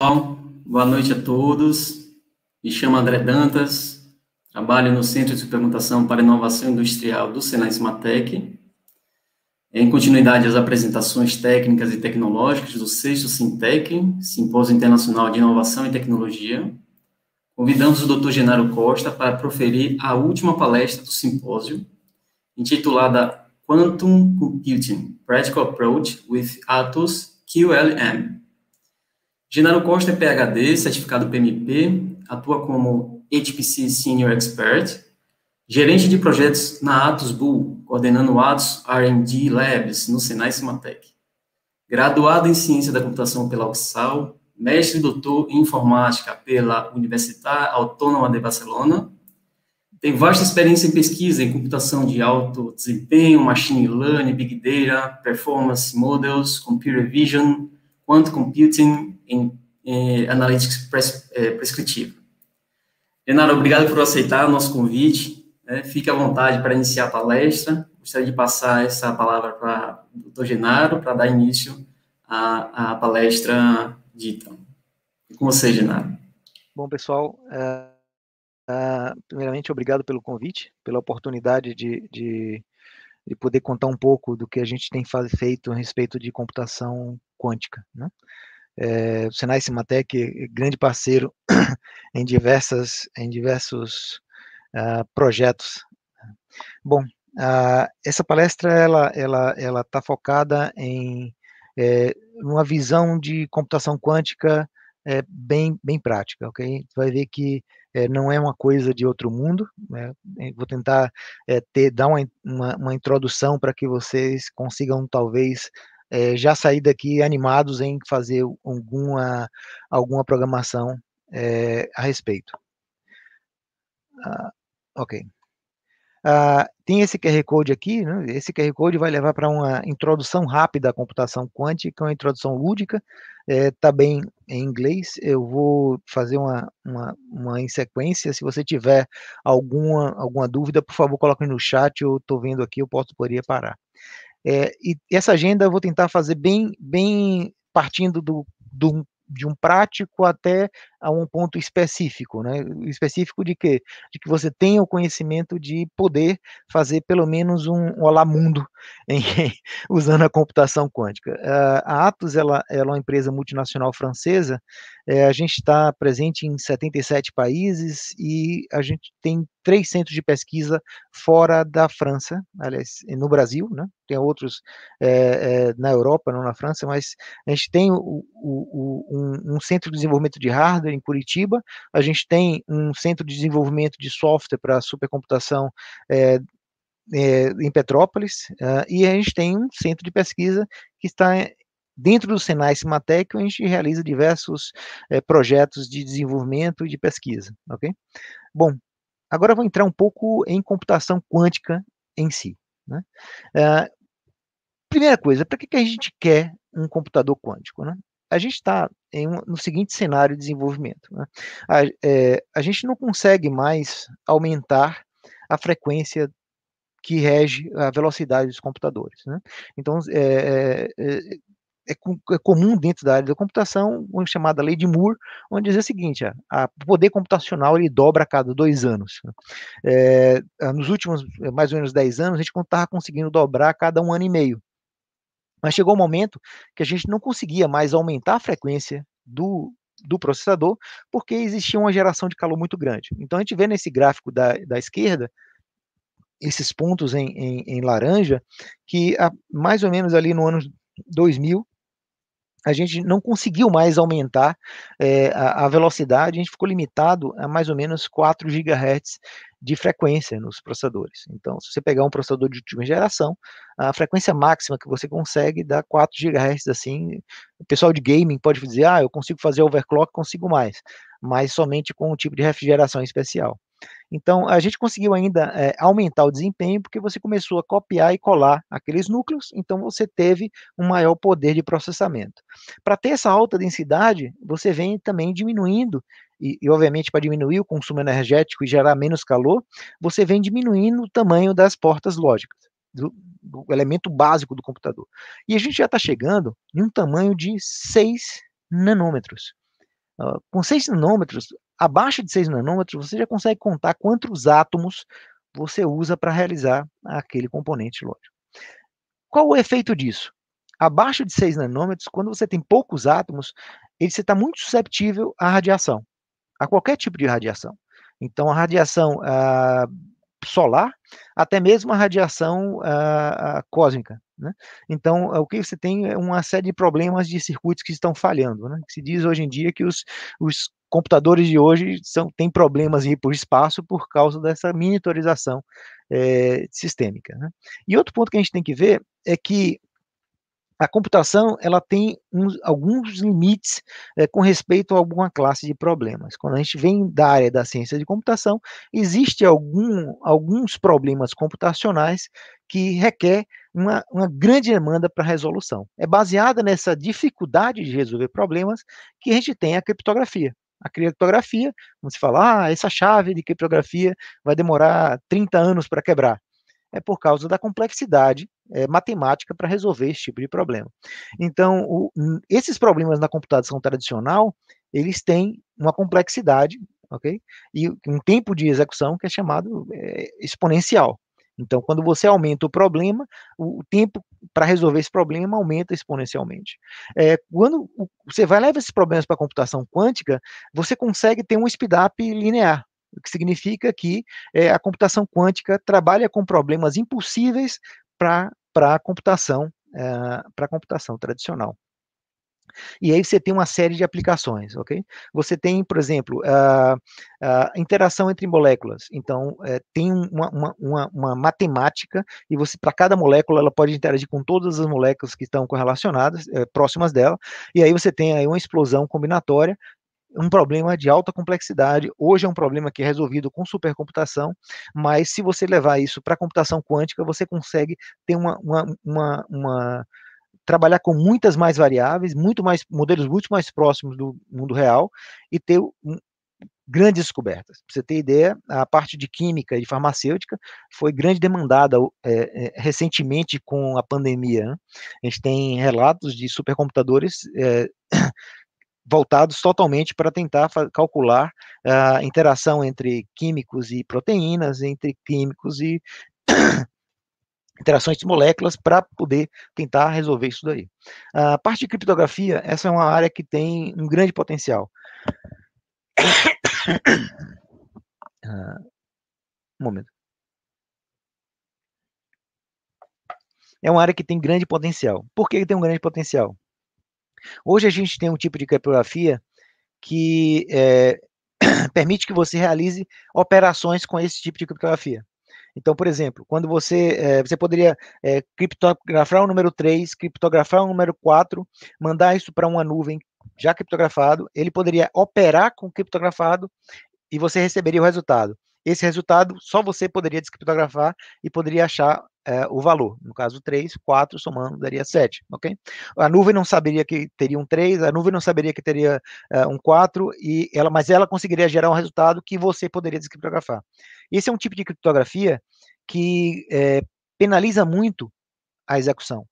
pessoal, boa noite a todos. Me chamo André Dantas, trabalho no Centro de Supermutação para Inovação Industrial do Senai Smatec. Em continuidade às apresentações técnicas e tecnológicas do 6º Sintec, Simpósio Internacional de Inovação e Tecnologia, convidamos o Dr. Genaro Costa para proferir a última palestra do simpósio, intitulada Quantum Computing: Practical Approach with Atos QLM Genaro Costa é PhD, certificado PMP, atua como HPC Senior Expert, gerente de projetos na Atos Bull, coordenando Atos R&D Labs no Senai Cimatec. Graduado em Ciência da Computação pela Oxal, mestre e doutor em Informática pela Universidade Autônoma de Barcelona, tem vasta experiência em pesquisa em computação de alto desempenho, machine learning, big data, performance models, computer vision, quantum computing, em, em eh, Analytics pres, é, eh, prescritiva. Leonardo, obrigado por aceitar o nosso convite. Né? Fique à vontade para iniciar a palestra. Gostaria de passar essa palavra para o doutor Genaro para dar início à, à palestra dita. E com você, Genaro. Bom, pessoal, eh, primeiramente, obrigado pelo convite, pela oportunidade de, de, de, poder contar um pouco do que a gente tem feito a respeito de computação quântica. Né? É, o Senai Cimatec é grande parceiro em, diversas, em diversos uh, projetos. Bom, uh, essa palestra ela está ela, ela tá focada em é, uma visão de computação quântica é, bem, bem prática, ok? Você vai ver que é, não é uma coisa de outro mundo. Né? Vou tentar é, ter, dar uma, uma, uma introdução para que vocês consigam, talvez, é, já sair daqui animados em fazer alguma, alguma programação é, a respeito. Ah, ok. Ah, tem esse QR Code aqui, né? esse QR Code vai levar para uma introdução rápida à computação quântica, uma introdução lúdica, está eh, é, bem em inglês, eu vou fazer uma, uma, uma, em sequência, se você tiver alguma, alguma dúvida, por favor, coloque no chat, eu estou vendo aqui, eu posso, poderia parar. É, e essa agenda eu vou tentar fazer bem, bem partindo do, do de um prático até a um ponto específico, né? Específico de quê? De que você tenha o conhecimento de poder fazer pelo menos um olá mundo em, usando a computação quântica. A Atos, ela, ela é uma empresa multinacional francesa, é, a gente está presente em 77 países e a gente tem três centros de pesquisa fora da França, aliás, no Brasil, né? tem outros é, é, na Europa, não na França, mas a gente tem o, o, o, um, um centro de desenvolvimento de hardware Center em Curitiba. A gente tem um centro de desenvolvimento de software para supercomputação é, é, em Petrópolis ah, e a gente tem um centro de pesquisa que está dentro do Senai Cimatec, a gente realiza diversos é, projetos de desenvolvimento e de pesquisa, ok? Bom, agora vou entrar um pouco em computação quântica em si. Né? Ah, primeira coisa, para que, que a gente quer um computador quântico? Né? a gente está um, no seguinte cenário de desenvolvimento. Né? A, é, a gente não consegue mais aumentar a frequência que rege a velocidade dos computadores. Né? Então, é, é, é, comum dentro da área da computação uma chamada lei de Moore, onde diz o seguinte: o poder computacional ele dobra a cada dois anos. É, nos últimos mais ou menos dez anos, a gente estava conseguindo dobrar a cada um ano e meio. Mas chegou um momento que a gente não conseguia mais aumentar a frequência do, do processador, porque existia uma geração de calor muito grande. Então a gente vê nesse gráfico da, da esquerda esses pontos em, em, em laranja, que a, mais ou menos ali no ano 2000 a gente não conseguiu mais aumentar é, a, a, velocidade, a gente ficou limitado a mais ou menos 4 GHz de frequência nos processadores. Então, se você pegar um processador de última geração, a frequência máxima que você consegue dá 4 GHz, assim, o pessoal de gaming pode dizer, ah, eu consigo fazer overclock, consigo mais, mas somente com um tipo de refrigeração especial. Então, a gente conseguiu ainda é, aumentar o desempenho porque você começou a copiar e colar aqueles núcleos, então você teve um maior poder de processamento. Para ter essa alta densidade, você vem também diminuindo e, e, obviamente para diminuir o consumo energético e gerar menos calor, você vem diminuindo o tamanho das portas lógicas, do, do elemento básico do computador. E a gente já está chegando em um tamanho de 6 nanômetros. Uh, com 6 nanômetros, Abaixo de 6 nanômetros, você já consegue contar quantos átomos você usa para realizar aquele componente, lógico. Qual o efeito disso? Abaixo de 6 nanômetros, quando você tem poucos átomos, ele está muito susceptível à radiação, a qualquer tipo de radiação. Então, a radiação ah, solar, até mesmo a radiação ah, ah, cósmica. Né? Então, eh, o que você tem é uma série de problemas de circuitos que estão falhando. Né? Se diz hoje em dia que os, os computadores de hoje são, têm problemas em ir por espaço por causa dessa miniaturização é, sistêmica. Né? E outro ponto que a gente tem que ver é que a computação ela tem uns, alguns limites é, com respeito a alguma classe de problemas. Quando a gente vem da área da ciência de computação, existe algum, alguns problemas computacionais que requer uma, uma grande demanda para resolução. É baseada nessa dificuldade de resolver problemas que a gente tem a criptografia a criptografia, você fala, ah, essa chave de criptografia vai demorar 30 anos para quebrar é por causa da complexidade é, matemática para resolver esse tipo de problema. Então, o, esses problemas na computação tradicional, eles têm uma complexidade, ok? E um tempo de execução que é chamado é, exponencial. Então, quando você aumenta o problema, o tempo para resolver esse problema aumenta exponencialmente. É, quando você vai levar esses problemas para a computação quântica, você consegue ter um speedup linear, o que significa que é, a computação quântica trabalha com problemas impossíveis para a computação, é, eh, para computação tradicional. E aí você tem uma série de aplicações, ok? Você tem, por exemplo, a, a interação entre moléculas. Então, é, tem uma, uma, uma, uma, matemática e você, para cada molécula, ela pode interagir com todas as moléculas que estão correlacionadas, é, próximas dela. E aí você tem aí uma explosão combinatória um problema de alta complexidade. Hoje é um problema que é resolvido com supercomputação, mas se você levar isso para computação quântica, você consegue ter uma, uma, uma, uma trabalhar com muitas mais variáveis, muito mais modelos muito mais próximos do mundo real e ter um, grandes descobertas. Para você ter ideia, a parte de química e de farmacêutica foi grande demandada é, é, recentemente com a pandemia. Né? A gente tem relatos de supercomputadores é, voltados totalmente para tentar calcular a interação entre químicos e proteínas, entre químicos e interações de moléculas para poder tentar resolver isso daí. A parte de criptografia, essa é uma área que tem um grande potencial. Ah, um momento. É uma área que tem grande potencial. Por que tem um grande potencial? Hoje a gente tem um tipo de criptografia que é, permite que você realize operações com esse tipo de criptografia. Então, por exemplo, quando você, é, você poderia é, criptografar o número 3, criptografar o número 4, mandar isso para uma nuvem já criptografado, ele poderia operar com o criptografado e você receberia o resultado. Esse resultado só você poderia descriptografar e poderia achar é, o valor. No caso, 3, 4, somando, daria 7, ok? A nuvem não saberia que teria um 3, a nuvem não saberia que teria é, um 4, e ela, mas ela conseguiria gerar um resultado que você poderia descriptografar. Esse é um tipo de criptografia que é, penaliza muito a execução.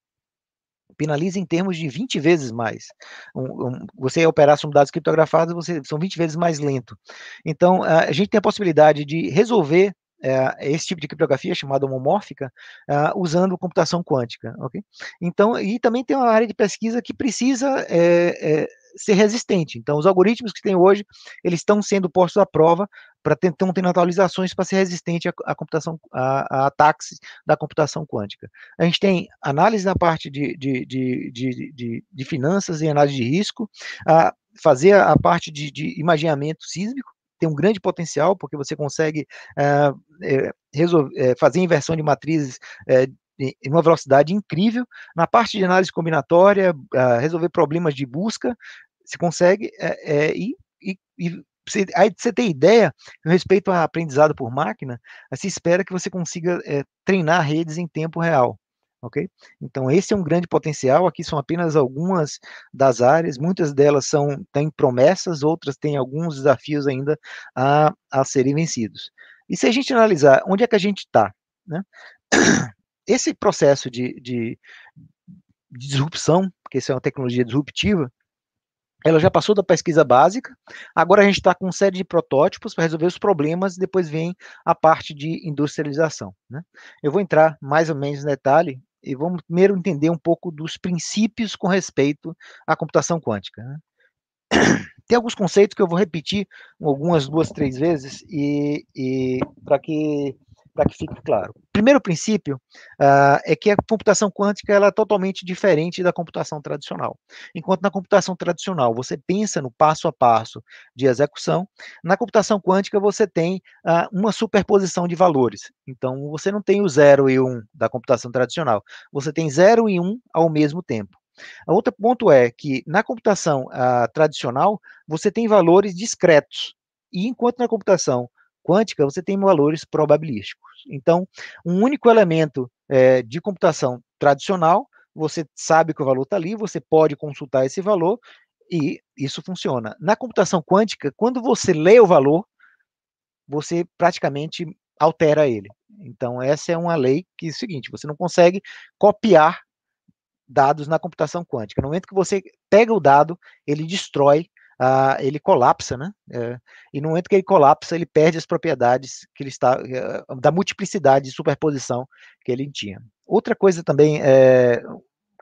Penaliza em termos de 20 vezes mais. Um, um, você operar sobre dados criptografados, você, são 20 vezes mais lento. Então, a gente tem a possibilidade de resolver é, esse tipo de criptografia chamada homomórfica uh, usando computação quântica, ok? Então, e também tem uma área de pesquisa que precisa é, é, ser resistente. Então, os algoritmos que tem hoje, eles estão sendo postos à prova para tentar ter atualizações para ser resistente à, à computação, a, ataques da computação quântica. A gente tem análise na parte de, de, de, de, de, de finanças e análise de risco, uh, fazer a parte de, de imaginamento sísmico, tem um grande potencial, porque você consegue é, ah, eh, resolver, eh, fazer inversão de matrizes eh, em uma velocidade incrível. Na parte de análise combinatória, ah, resolver problemas de busca, se consegue é, é, e, e aí você tem ideia respeito a aprendizado por máquina, se espera que você consiga é, treinar redes em tempo real ok? Então esse é um grande potencial. Aqui são apenas algumas das áreas, muitas delas são têm promessas, outras têm alguns desafios ainda a, a serem vencidos. E se a gente analisar onde é que a gente está, né? Esse processo de, de, de disrupção, porque isso é uma tecnologia disruptiva, ela já passou da pesquisa básica, agora a gente está com uma série de protótipos para resolver os problemas e depois vem a parte de industrialização. Né? Eu vou entrar mais ou menos no detalhe e vamos primeiro entender um pouco dos princípios com respeito à computação quântica. Né? Tem alguns conceitos que eu vou repetir algumas duas, três vezes, e, e para que para que fique claro. primeiro princípio uh, é que a computação quântica ela é totalmente diferente da computação tradicional. Enquanto na computação tradicional você pensa no passo a passo de execução, na computação quântica você tem uh, uma superposição de valores. Então você não tem o 0 e 1 um da computação tradicional, você tem 0 e 1 um ao mesmo tempo. Outro ponto é que na computação ah, tradicional você tem valores discretos, e enquanto na computação quântica, você tem valores probabilísticos. Então, um único elemento é, de computação tradicional, você sabe que o valor está ali, você pode consultar esse valor e isso funciona. Na computação quântica, quando você lê o valor, você praticamente altera ele. Então, essa é uma lei que é o seguinte: você não consegue copiar dados na computação quântica. No momento que você pega o dado, ele destrói uh, ele colapsa, né? Uh, e no momento que ele colapsa, ele perde as propriedades que ele está uh, da multiplicidade de superposição que ele tinha. Outra coisa também é,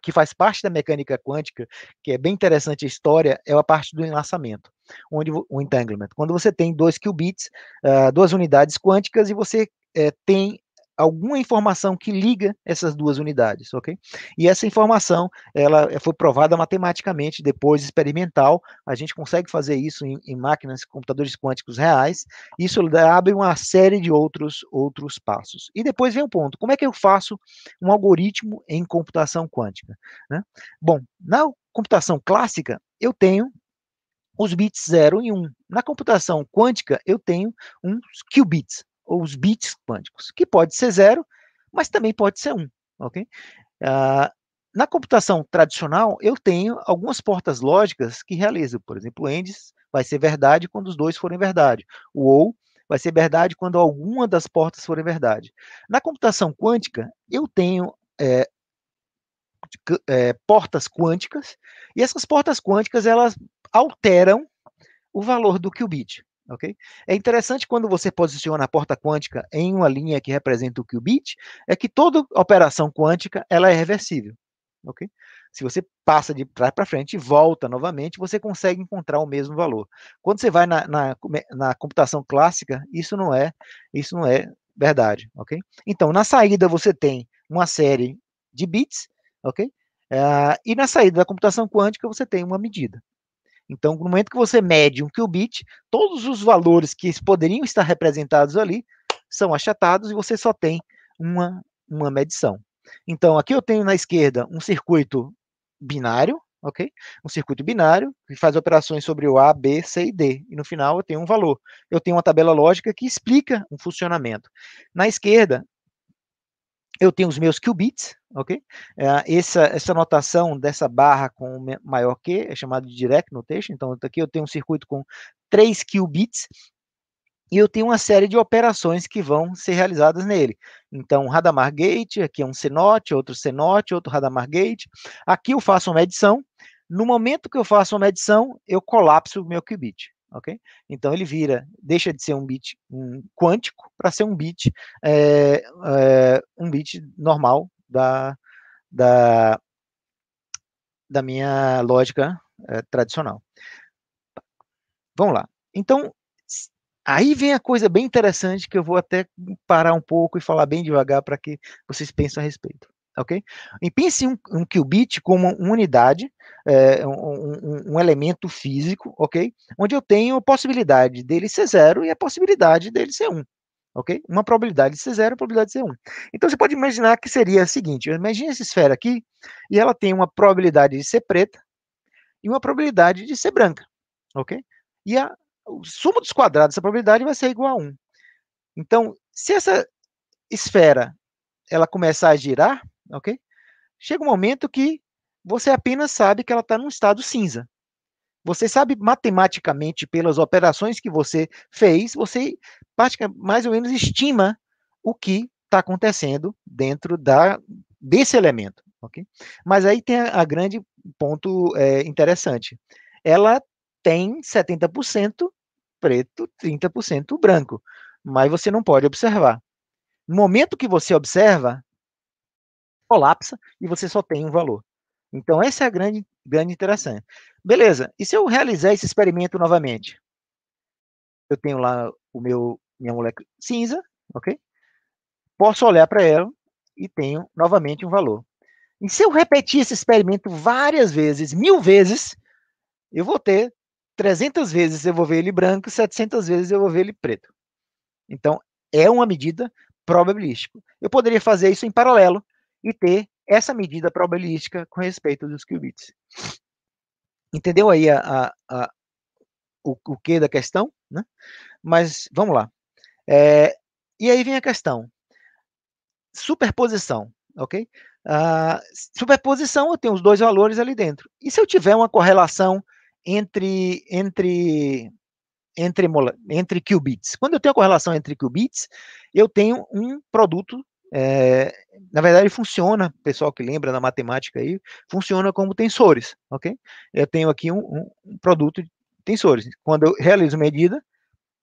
que faz parte da mecânica quântica, que é bem interessante a história, é a parte do enlaçamento, onde o entanglement. Quando você tem dois qubits, ah, duas unidades quânticas, e você eh, tem alguma informação que liga essas duas unidades, ok? E essa informação, ela foi provada matematicamente, depois experimental, a gente consegue fazer isso em, em máquinas, computadores quânticos reais, isso abre uma série de outros, outros passos. E depois vem o ponto, como é que eu faço um algoritmo em computação quântica? Né? Bom, na computação clássica, eu tenho os bits 0 e 1. Um. Na computação quântica, eu tenho uns qubits, ou os bits quânticos, que pode ser zero, mas também pode ser um, ok? Uh, na computação tradicional, eu tenho algumas portas lógicas que realizam. Por exemplo, o ANDS vai ser verdade quando os dois forem verdade. O OU vai ser verdade quando alguma das portas forem verdade. Na computação quântica, eu tenho é, é, portas quânticas, e essas portas quânticas, elas alteram o valor do qubit. Okay? É interessante quando você posiciona a porta quântica em uma linha que representa o qubit, é que toda operação quântica ela é reversível. Okay? Se você passa de trás para frente e volta novamente, você consegue encontrar o mesmo valor. Quando você vai na, na, na computação clássica, isso não é isso não é verdade. Okay? Então, na saída você tem uma série de bits, ok? Uh, e na saída da computação quântica você tem uma medida. Então, no momento que você mede um qubit, todos os valores que poderiam estar representados ali são achatados e você só tem uma, uma medição. Então, aqui eu tenho na esquerda um circuito binário, ok? Um circuito binário que faz operações sobre o A, B, C e D. E no final eu tenho um valor. Eu tenho uma tabela lógica que explica um funcionamento. Na esquerda, eu tenho os meus qubits, ok? Eh, essa, essa notação dessa barra com maior que é chamada de direct notation, então aqui eu tenho um circuito com 3 qubits, e eu tenho uma série de operações que vão ser realizadas nele. Então, Radamar Gate, aqui é um cenote, outro cenote, outro Radamar Gate. Aqui eu faço uma medição. No momento que eu faço uma medição, eu colapso o meu qubit ok? Então ele vira, deixa de ser um bit um quântico para ser um bit é, é, um bit normal da, da, da minha lógica é, tradicional. Vamos lá. Então, aí vem a coisa bem interessante que eu vou até parar um pouco e falar bem devagar para que vocês pensem a respeito ok? E pense um, um qubit como uma unidade, é, um, um, elemento físico, ok? Onde eu tenho a possibilidade dele ser zero e a possibilidade dele ser um, ok? Uma probabilidade de ser zero, uma probabilidade de ser um. Então você pode imaginar que seria o seguinte: imagine essa esfera aqui e ela tem uma probabilidade de ser preta e uma probabilidade de ser branca, ok? E a soma dos quadrados dessa probabilidade vai ser igual a 1. Então, se essa esfera ela começar a girar, ok? Chega um momento que você apenas sabe que ela está num estado cinza. Você sabe matematicamente, pelas operações que você fez, você mais ou menos estima o que está acontecendo dentro da, desse elemento. ok? Mas aí tem a, a grande ponto é, interessante. Ela tem 70% preto, 30% branco, mas você não pode observar. No momento que você observa, colapsa e você só tem um valor. Então, essa é a grande, grande interação. Beleza, e se eu realizar esse experimento novamente? Eu tenho lá o meu minha molécula cinza, ok? Posso olhar para ela e tenho novamente um valor. E se eu repetir esse experimento várias vezes, mil vezes, eu vou ter 300 vezes eu vou ver ele branco, 700 vezes eu vou ver ele preto. Então, é uma medida probabilística. Eu poderia fazer isso em paralelo e ter essa medida probabilística com respeito dos qubits. Entendeu aí a, a, a, o, o que da questão? Né? Mas vamos lá. É, e aí vem a questão. Superposição, ok? Uh, superposição, eu tenho os dois valores ali dentro. E se eu tiver uma correlação entre entre entre entre qubits? Quando eu tenho a correlação entre qubits, eu tenho um produto é, na verdade, funciona, pessoal que lembra da matemática aí, funciona como tensores, ok? Eu tenho aqui um, um, produto de tensores. Quando eu realizo medida,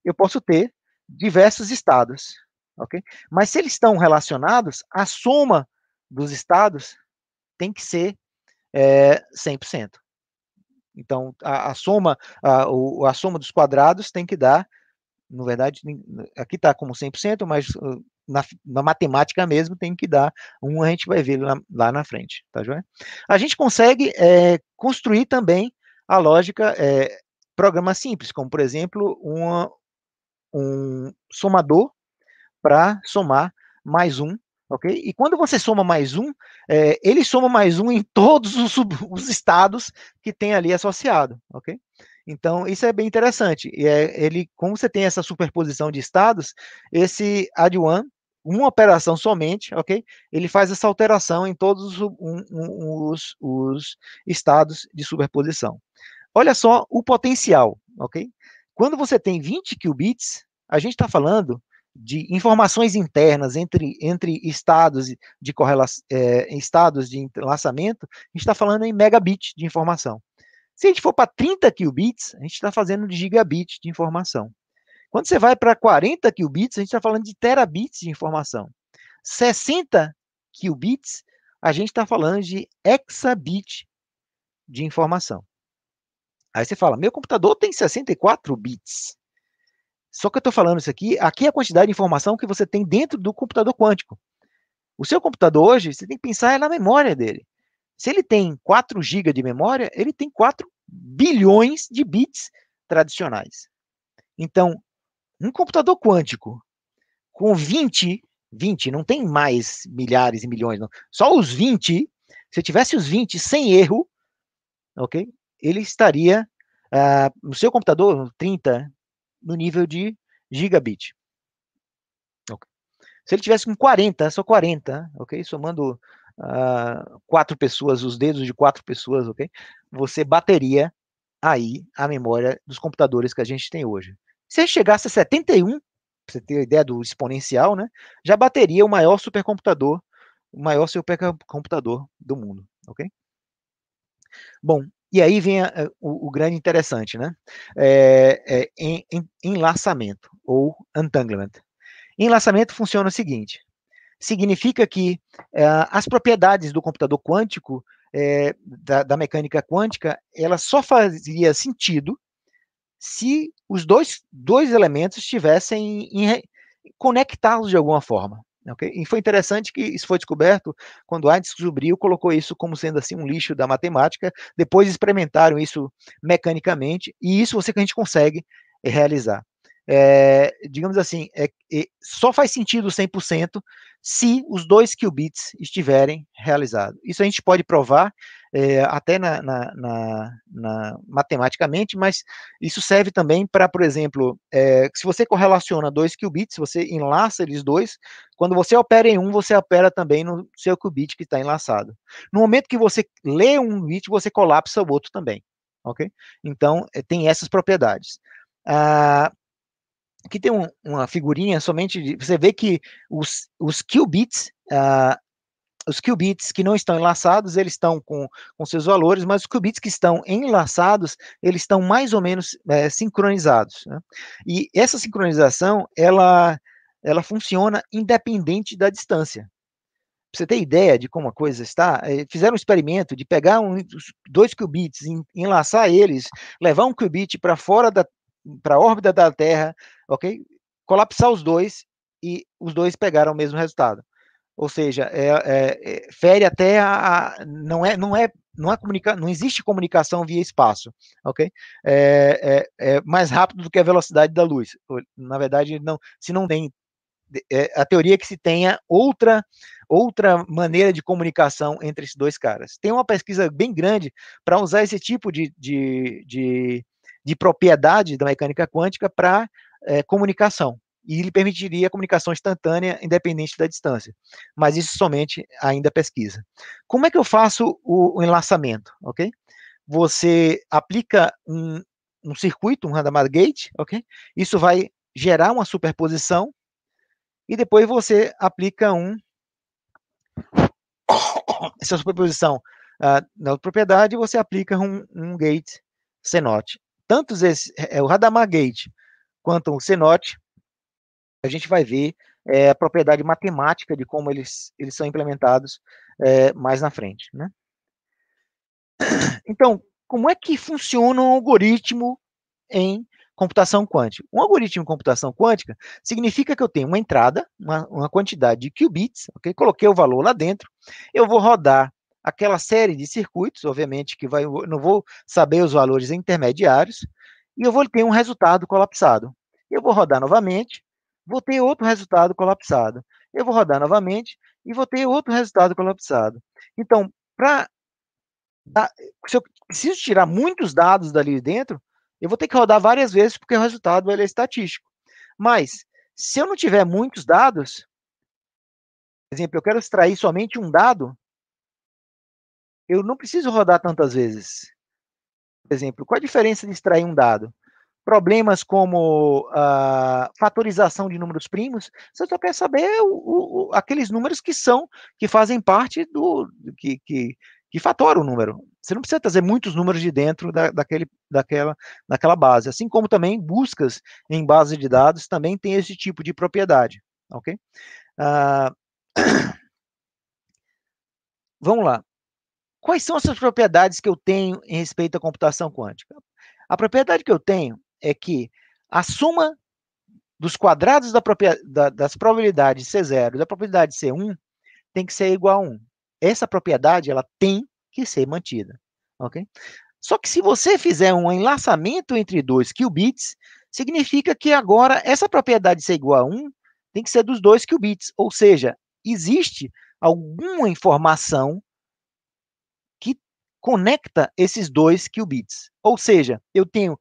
eu posso ter diversos estados, ok? Mas se eles estão relacionados, a soma dos estados tem que ser é, eh, 100%. Então, a, a soma, a, o, a soma dos quadrados tem que dar na verdade, aqui está como 100%, mas uh, na, na, matemática mesmo tem que dar um, a gente vai ver lá, lá na frente, tá joia? A gente consegue é, construir também a lógica é, programas simples, como por exemplo uma, um somador para somar mais um, ok? E quando você soma mais um, é, ele soma mais um em todos os, os estados que tem ali associado, ok? Então, isso é bem interessante. E é, ele, como você tem essa superposição de estados, esse add one uma operação somente, ok? Ele faz essa alteração em todos os, um, um, os, os estados de superposição. Olha só o potencial, ok? Quando você tem 20 qubits, a gente está falando de informações internas entre, entre estados de correlação, é, estados de entrelaçamento, a gente está falando em megabit de informação. Se a gente for para 30 qubits, a gente está fazendo de gigabit de informação. Quando você vai para 40 qubits, a gente está falando de terabits de informação. 60 qubits, a gente está falando de exabit de informação. Aí você fala, meu computador tem 64 bits. Só que eu estou falando isso aqui, aqui é a quantidade de informação que você tem dentro do computador quântico. O seu computador hoje, você tem que pensar é na memória dele. Se ele tem 4 GB de memória, ele tem 4 bilhões de bits tradicionais. Então, um computador quântico com 20, 20, não tem mais milhares e milhões, não. só os 20, se tivesse os 20 sem erro, ok? Ele estaria uh, no seu computador, 30, no nível de gigabit. Okay. Se ele tivesse com 40, só 40, ok? Somando uh, quatro pessoas, os dedos de quatro pessoas, ok? Você bateria aí a memória dos computadores que a gente tem hoje. Se ele chegasse a 71, para você ter a ideia do exponencial, né, já bateria o maior supercomputador, o maior supercomputador do mundo, ok? Bom, e aí vem a, eh, o, o, grande interessante, né? É, é, em, em, enlaçamento ou entanglement. Enlaçamento funciona o seguinte: significa que é, as propriedades do computador quântico, eh, da, da, mecânica quântica, ela só fazia sentido se os dois, dois elementos estivessem conectados de alguma forma. Okay? E foi interessante que isso foi descoberto quando Einstein descobriu, colocou isso como sendo assim um lixo da matemática, depois experimentaram isso mecanicamente, e isso você que a gente consegue realizar. É, digamos assim, é, é, só faz sentido 100% se os dois qubits estiverem realizados. Isso a gente pode provar é, até na, na, na, na, matematicamente, mas isso serve também para, por exemplo, é, se você correlaciona dois qubits, você enlaça eles dois, quando você opera em um, você opera também no seu qubit que está enlaçado. No momento que você lê um bit, você colapsa o outro também, ok? Então, eh, tem essas propriedades. Ah, aqui tem um, uma figurinha somente de, você vê que os, os qubits, uh, ah, os qubits que não estão enlaçados, eles estão com, com seus valores, mas os qubits que estão enlaçados, eles estão mais ou menos é, sincronizados. Né? E essa sincronização, ela, ela funciona independente da distância. Pra você ter ideia de como a coisa está, é, fizeram um experimento de pegar um, dois qubits, enlaçar eles, levar um qubit para fora da para a órbita da Terra, ok? Colapsar os dois e os dois pegaram o mesmo resultado. Ou seja, é, é, é, fere até a, a, não é não é não é comunica, não existe comunicação via espaço, ok? É, é, é mais rápido do que a velocidade da luz. Na verdade, não se não tem é, a teoria é que se tenha outra outra maneira de comunicação entre esses dois caras. Tem uma pesquisa bem grande para usar esse tipo de, de, de, de propriedade da mecânica quântica para é, comunicação e ele permitiria a comunicação instantânea, independente da distância. Mas isso somente ainda pesquisa. Como é que eu faço o, o enlaçamento? Ok? Você aplica um, um circuito, um randomized gate, ok? Isso vai gerar uma superposição e depois você aplica um essa superposição uh, na propriedade você aplica um, um gate cenote. Tanto esse é, é o Radamar gate quanto o cenote, a gente vai ver é, a propriedade matemática de como eles, eles são implementados é, mais na frente. Né? Então, como é que funciona um algoritmo em computação quântica? Um algoritmo em computação quântica significa que eu tenho uma entrada, uma, uma quantidade de qubits, okay? coloquei o valor lá dentro, eu vou rodar aquela série de circuitos, obviamente que vai, não vou saber os valores intermediários, e eu vou ter um resultado colapsado. Eu vou rodar novamente, vou ter outro resultado colapsado. Eu vou rodar novamente e vou ter outro resultado colapsado. Então, para se eu preciso tirar muitos dados dali dentro, eu vou ter que rodar várias vezes porque o resultado é estatístico. Mas se eu não tiver muitos dados, por exemplo, eu quero extrair somente um dado, eu não preciso rodar tantas vezes por exemplo, qual a diferença de extrair um dado? Problemas como uh, fatorização de números primos, você só quer saber o, o, aqueles números que são, que fazem parte do, que, que, que fatora o número. Você não precisa trazer muitos números de dentro da, daquele, daquela, daquela base. Assim como também buscas em base de dados também tem esse tipo de propriedade, ok? Uh, vamos lá. Quais são essas propriedades que eu tenho em respeito à computação quântica? A propriedade que eu tenho é que a soma dos quadrados da da, das probabilidades C0 e da probabilidade C1 tem que ser igual a 1. Essa propriedade ela tem que ser mantida. ok? Só que se você fizer um enlaçamento entre dois qubits, significa que agora essa propriedade ser igual a 1 tem que ser dos dois qubits, ou seja, existe alguma informação conecta esses dois qubits. Ou seja, eu tenho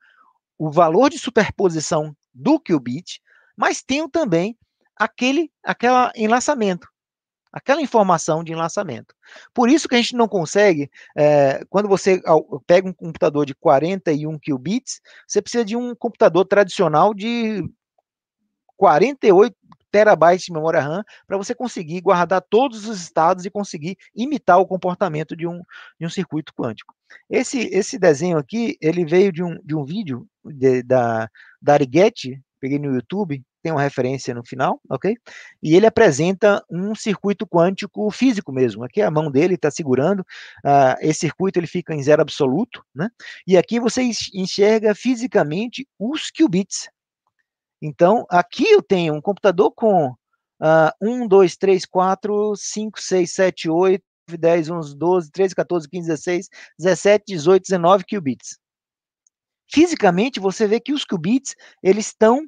o valor de superposição do qubit, mas tenho também aquele aquela enlaçamento, aquela informação de enlaçamento. Por isso que a gente não consegue, é, quando você pega um computador de 41 qubits, você precisa de um computador tradicional de 48 terabytes de memória RAM para você conseguir guardar todos os estados e conseguir imitar o comportamento de um, de um circuito quântico. Esse, esse desenho aqui, ele veio de um, de um vídeo de, da, da Arrighetti, peguei no YouTube, tem uma referência no final, ok? E ele apresenta um circuito quântico físico mesmo. Aqui a mão dele está segurando, uh, esse circuito ele fica em zero absoluto, né? E aqui você enxerga fisicamente os qubits, então, aqui eu tenho um computador com uh, 1, 2, 3, 4, 5, 6, 7, 8, 10, 11, 12, 13, 14, 15, 16, 17, 18, 19 qubits. Fisicamente, você vê que os qubits, eles estão,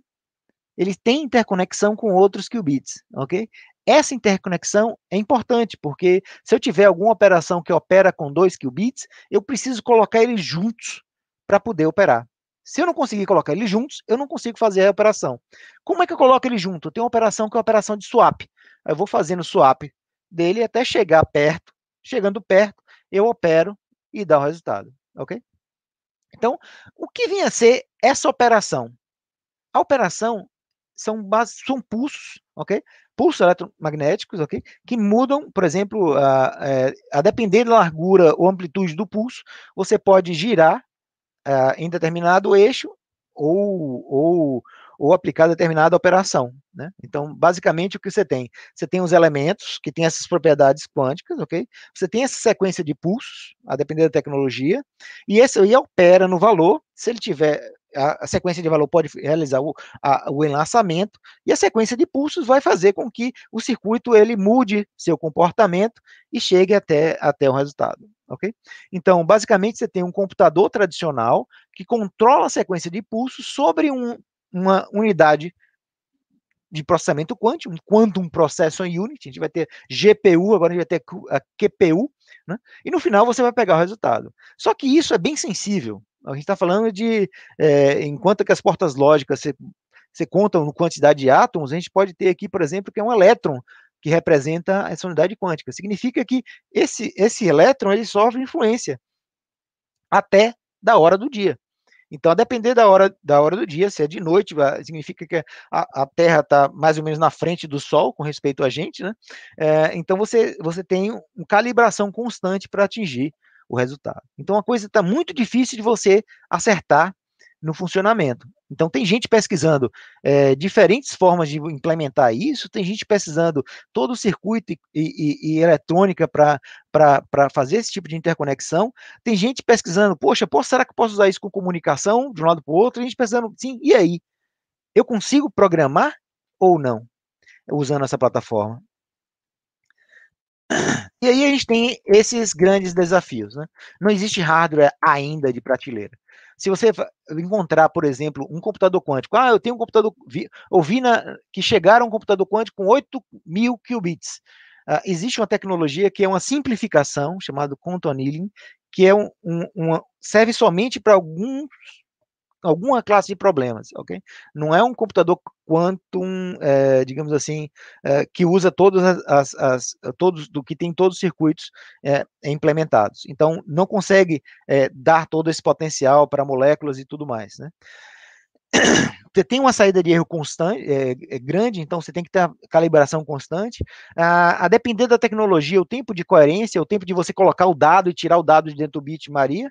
eles têm interconexão com outros qubits, ok? Essa interconexão é importante, porque se eu tiver alguma operação que opera com dois qubits, eu preciso colocar eles juntos para poder operar. Se eu não conseguir colocar eles juntos, eu não consigo fazer a operação. Como é que eu coloco eles junto? Tem uma operação que é uma operação de swap. Eu vou fazendo swap dele até chegar perto. Chegando perto, eu opero e dá o resultado, ok? Então, o que vinha a ser essa operação? A operação são, base, são pulsos, ok? Pulsos eletromagnéticos, ok? Que mudam, por exemplo, a, é, a depender da largura ou amplitude do pulso, você pode girar uh, em determinado eixo ou, ou, ou aplicar determinada operação. Né? Então, basicamente, o que você tem? Você tem os elementos que têm essas propriedades quânticas, ok? Você tem essa sequência de pulsos, a depender da tecnologia, e esse aí opera no valor, se ele tiver. A, a sequência de valor pode realizar o, a, o enlaçamento e a sequência de pulsos vai fazer com que o circuito ele mude seu comportamento e chegue até, até o resultado ok? Então, basicamente, você tem um computador tradicional que controla a sequência de pulsos sobre um, uma unidade de processamento quântico, um Quantum Processor Unit, a gente vai ter GPU, agora a gente vai ter a QPU, né? e no final você vai pegar o resultado. Só que isso é bem sensível. A gente está falando de, é, enquanto que as portas lógicas você, você contam no quantidade de átomos, a gente pode ter aqui, por exemplo, que é um elétron que representa essa unidade quântica. Significa que esse, esse elétron ele sofre influência até da hora do dia. Então, a depender da hora, da hora do dia, se é de noite, significa que a, a Terra está mais ou menos na frente do Sol com respeito a gente, né? É, então, você, você tem uma calibração constante para atingir o resultado. Então, a coisa está muito difícil de você acertar no funcionamento. Então, tem gente pesquisando é, diferentes formas de implementar isso, tem gente pesquisando todo o circuito e, e, e eletrônica para fazer esse tipo de interconexão, tem gente pesquisando, poxa, pô, será que posso usar isso com comunicação de um lado para o outro? Tem gente pesquisando, sim, e aí? Eu consigo programar ou não usando essa plataforma? E aí a gente tem esses grandes desafios. Né? Não existe hardware ainda de prateleira. Se você encontrar, por exemplo, um computador quântico, ah, eu tenho um computador, vi, eu vi na, que chegaram um computador quântico com 8 mil qubits. Uh, existe uma tecnologia que é uma simplificação, chamada quantum annealing, que é um, um uma, serve somente para alguns alguma classe de problemas, ok? Não é um computador quantum, é, digamos assim, é, que usa todas as, as, todos do que tem todos os circuitos é, implementados. Então, não consegue dar todo esse potencial para moléculas e tudo mais, né? Você tem uma saída de erro constante, é, grande, então você tem que ter calibração constante. A, a depender da tecnologia, o tempo de coerência, o tempo de você colocar o dado e tirar o dado de dentro do bit Maria,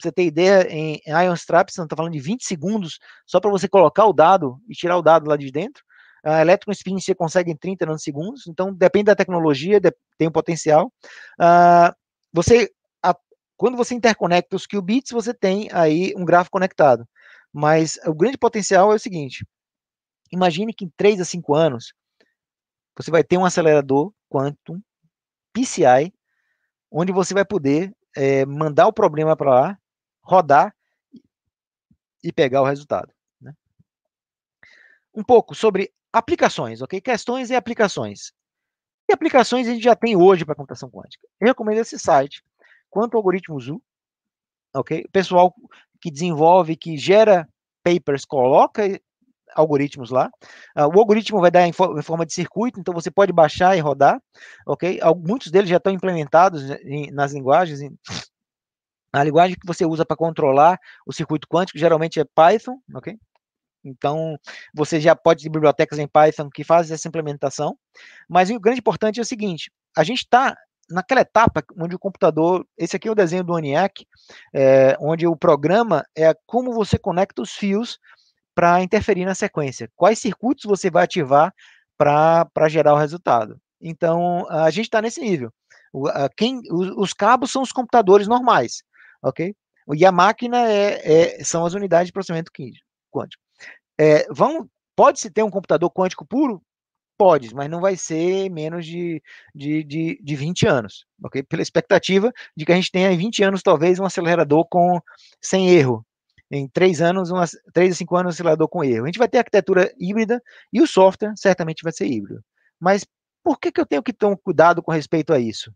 Pra você ter ideia, em Ion Strap, você não está falando de 20 segundos só para você colocar o dado e tirar o dado lá de dentro. A Electron Spin você consegue em 30 nanosegundos, então depende da tecnologia, tem um potencial. Uh, você, a, quando você interconecta os qubits, você tem aí um grafo conectado. Mas o grande potencial é o seguinte: imagine que em 3 a 5 anos você vai ter um acelerador quantum PCI, onde você vai poder é, mandar o problema para lá, rodar e pegar o resultado. Né? Um pouco sobre aplicações, ok? Questões e aplicações. E aplicações a gente já tem hoje para computação quântica? Eu recomendo esse site, quanto ao algoritmo ok? O pessoal que desenvolve, que gera papers, coloca algoritmos lá. Ah, o algoritmo vai dar em, forma de circuito, então você pode baixar e rodar, ok? Muitos deles já estão implementados né, nas linguagens, a linguagem que você usa para controlar o circuito quântico geralmente é Python, ok? Então, você já pode ter bibliotecas em Python que fazem essa implementação. Mas o grande importante é o seguinte: a gente está naquela etapa onde o computador. Esse aqui é o desenho do ONIAC, é, onde o programa é como você conecta os fios para interferir na sequência. Quais circuitos você vai ativar para gerar o resultado. Então, a gente está nesse nível. quem, os, os cabos são os computadores normais ok? E a máquina é, é são as unidades de processamento quântico. É, vão, pode-se ter um computador quântico puro? Pode, mas não vai ser menos de, de, de, de 20 anos, ok? Pela expectativa de que a gente tenha em 20 anos, talvez, um acelerador com sem erro. Em 3 anos, umas, 3 a 5 anos, um acelerador com erro. A gente vai ter arquitetura híbrida e o software certamente vai ser híbrido. Mas por que, que eu tenho que ter um cuidado com respeito a isso?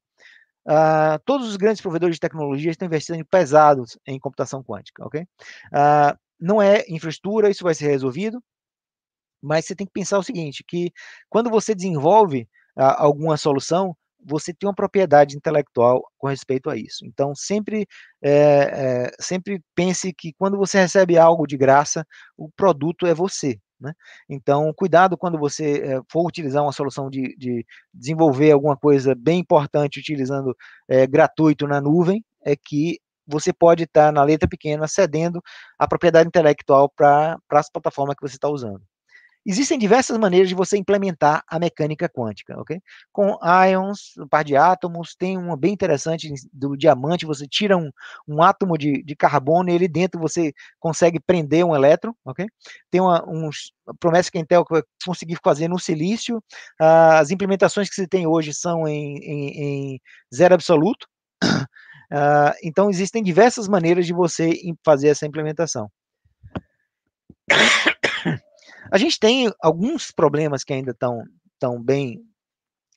Uh, todos os grandes provedores de tecnologia estão investindo pesados em computação quântica, ok? Uh, não é infraestrutura, isso vai ser resolvido, mas você tem que pensar o seguinte, que quando você desenvolve uh, alguma solução, você tem uma propriedade intelectual com respeito a isso. Então, sempre, é, é, sempre pense que quando você recebe algo de graça, o produto é você. Né? Então, cuidado quando você é, for utilizar uma solução de, de, desenvolver alguma coisa bem importante utilizando é, gratuito na nuvem, é que você pode estar na letra pequena cedendo a propriedade intelectual para as plataformas que você está usando. Existem diversas maneiras de você implementar a mecânica quântica, ok? Com ions, um par de átomos, tem uma bem interessante do diamante, você tira um, um átomo de, de carbono e ele dentro você consegue prender um elétron, ok? Tem uma, uns, promessa que a Intel conseguiu fazer no silício, uh, as implementações que se tem hoje são em, em, em zero absoluto, uh, então existem diversas maneiras de você fazer essa implementação. A gente tem alguns problemas que ainda estão tão bem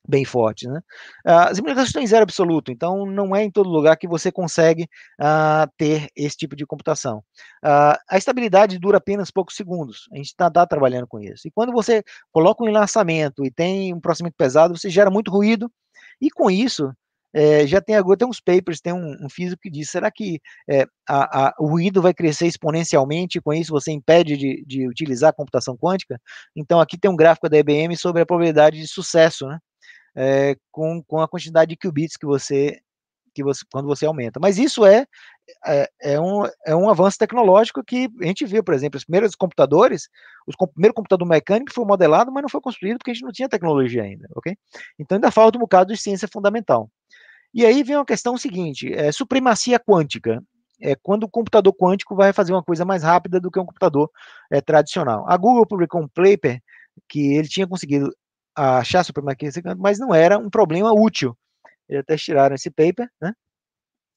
bem fortes. Né? Ah, as implementações estão em zero absoluto, então não é em todo lugar que você consegue uh, ter esse tipo de computação. Uh, a estabilidade dura apenas poucos segundos, a gente está tá trabalhando com isso. E quando você coloca um enlaçamento e tem um processamento pesado, você gera muito ruído, e com isso é, já tem agora, tem uns papers, tem um, um físico que diz, será que é, a, a, o ruído vai crescer exponencialmente, com isso você impede de, de utilizar a computação quântica? Então, aqui tem um gráfico da IBM sobre a probabilidade de sucesso, né? É, com, com a quantidade de qubits que você, que você quando você aumenta. Mas isso é, é, é, um, é um avanço tecnológico que a gente viu por exemplo, os primeiros computadores, os, o primeiro computador mecânico foi modelado, mas não foi construído porque a gente não tinha tecnologia ainda, ok? Então ainda falta um bocado de ciência fundamental. E aí vem uma questão seguinte: é, supremacia quântica. É quando o computador quântico vai fazer uma coisa mais rápida do que um computador é, tradicional. A Google publicou um paper que ele tinha conseguido achar supremacia quântica, mas não era um problema útil. Eles até tiraram esse paper, né?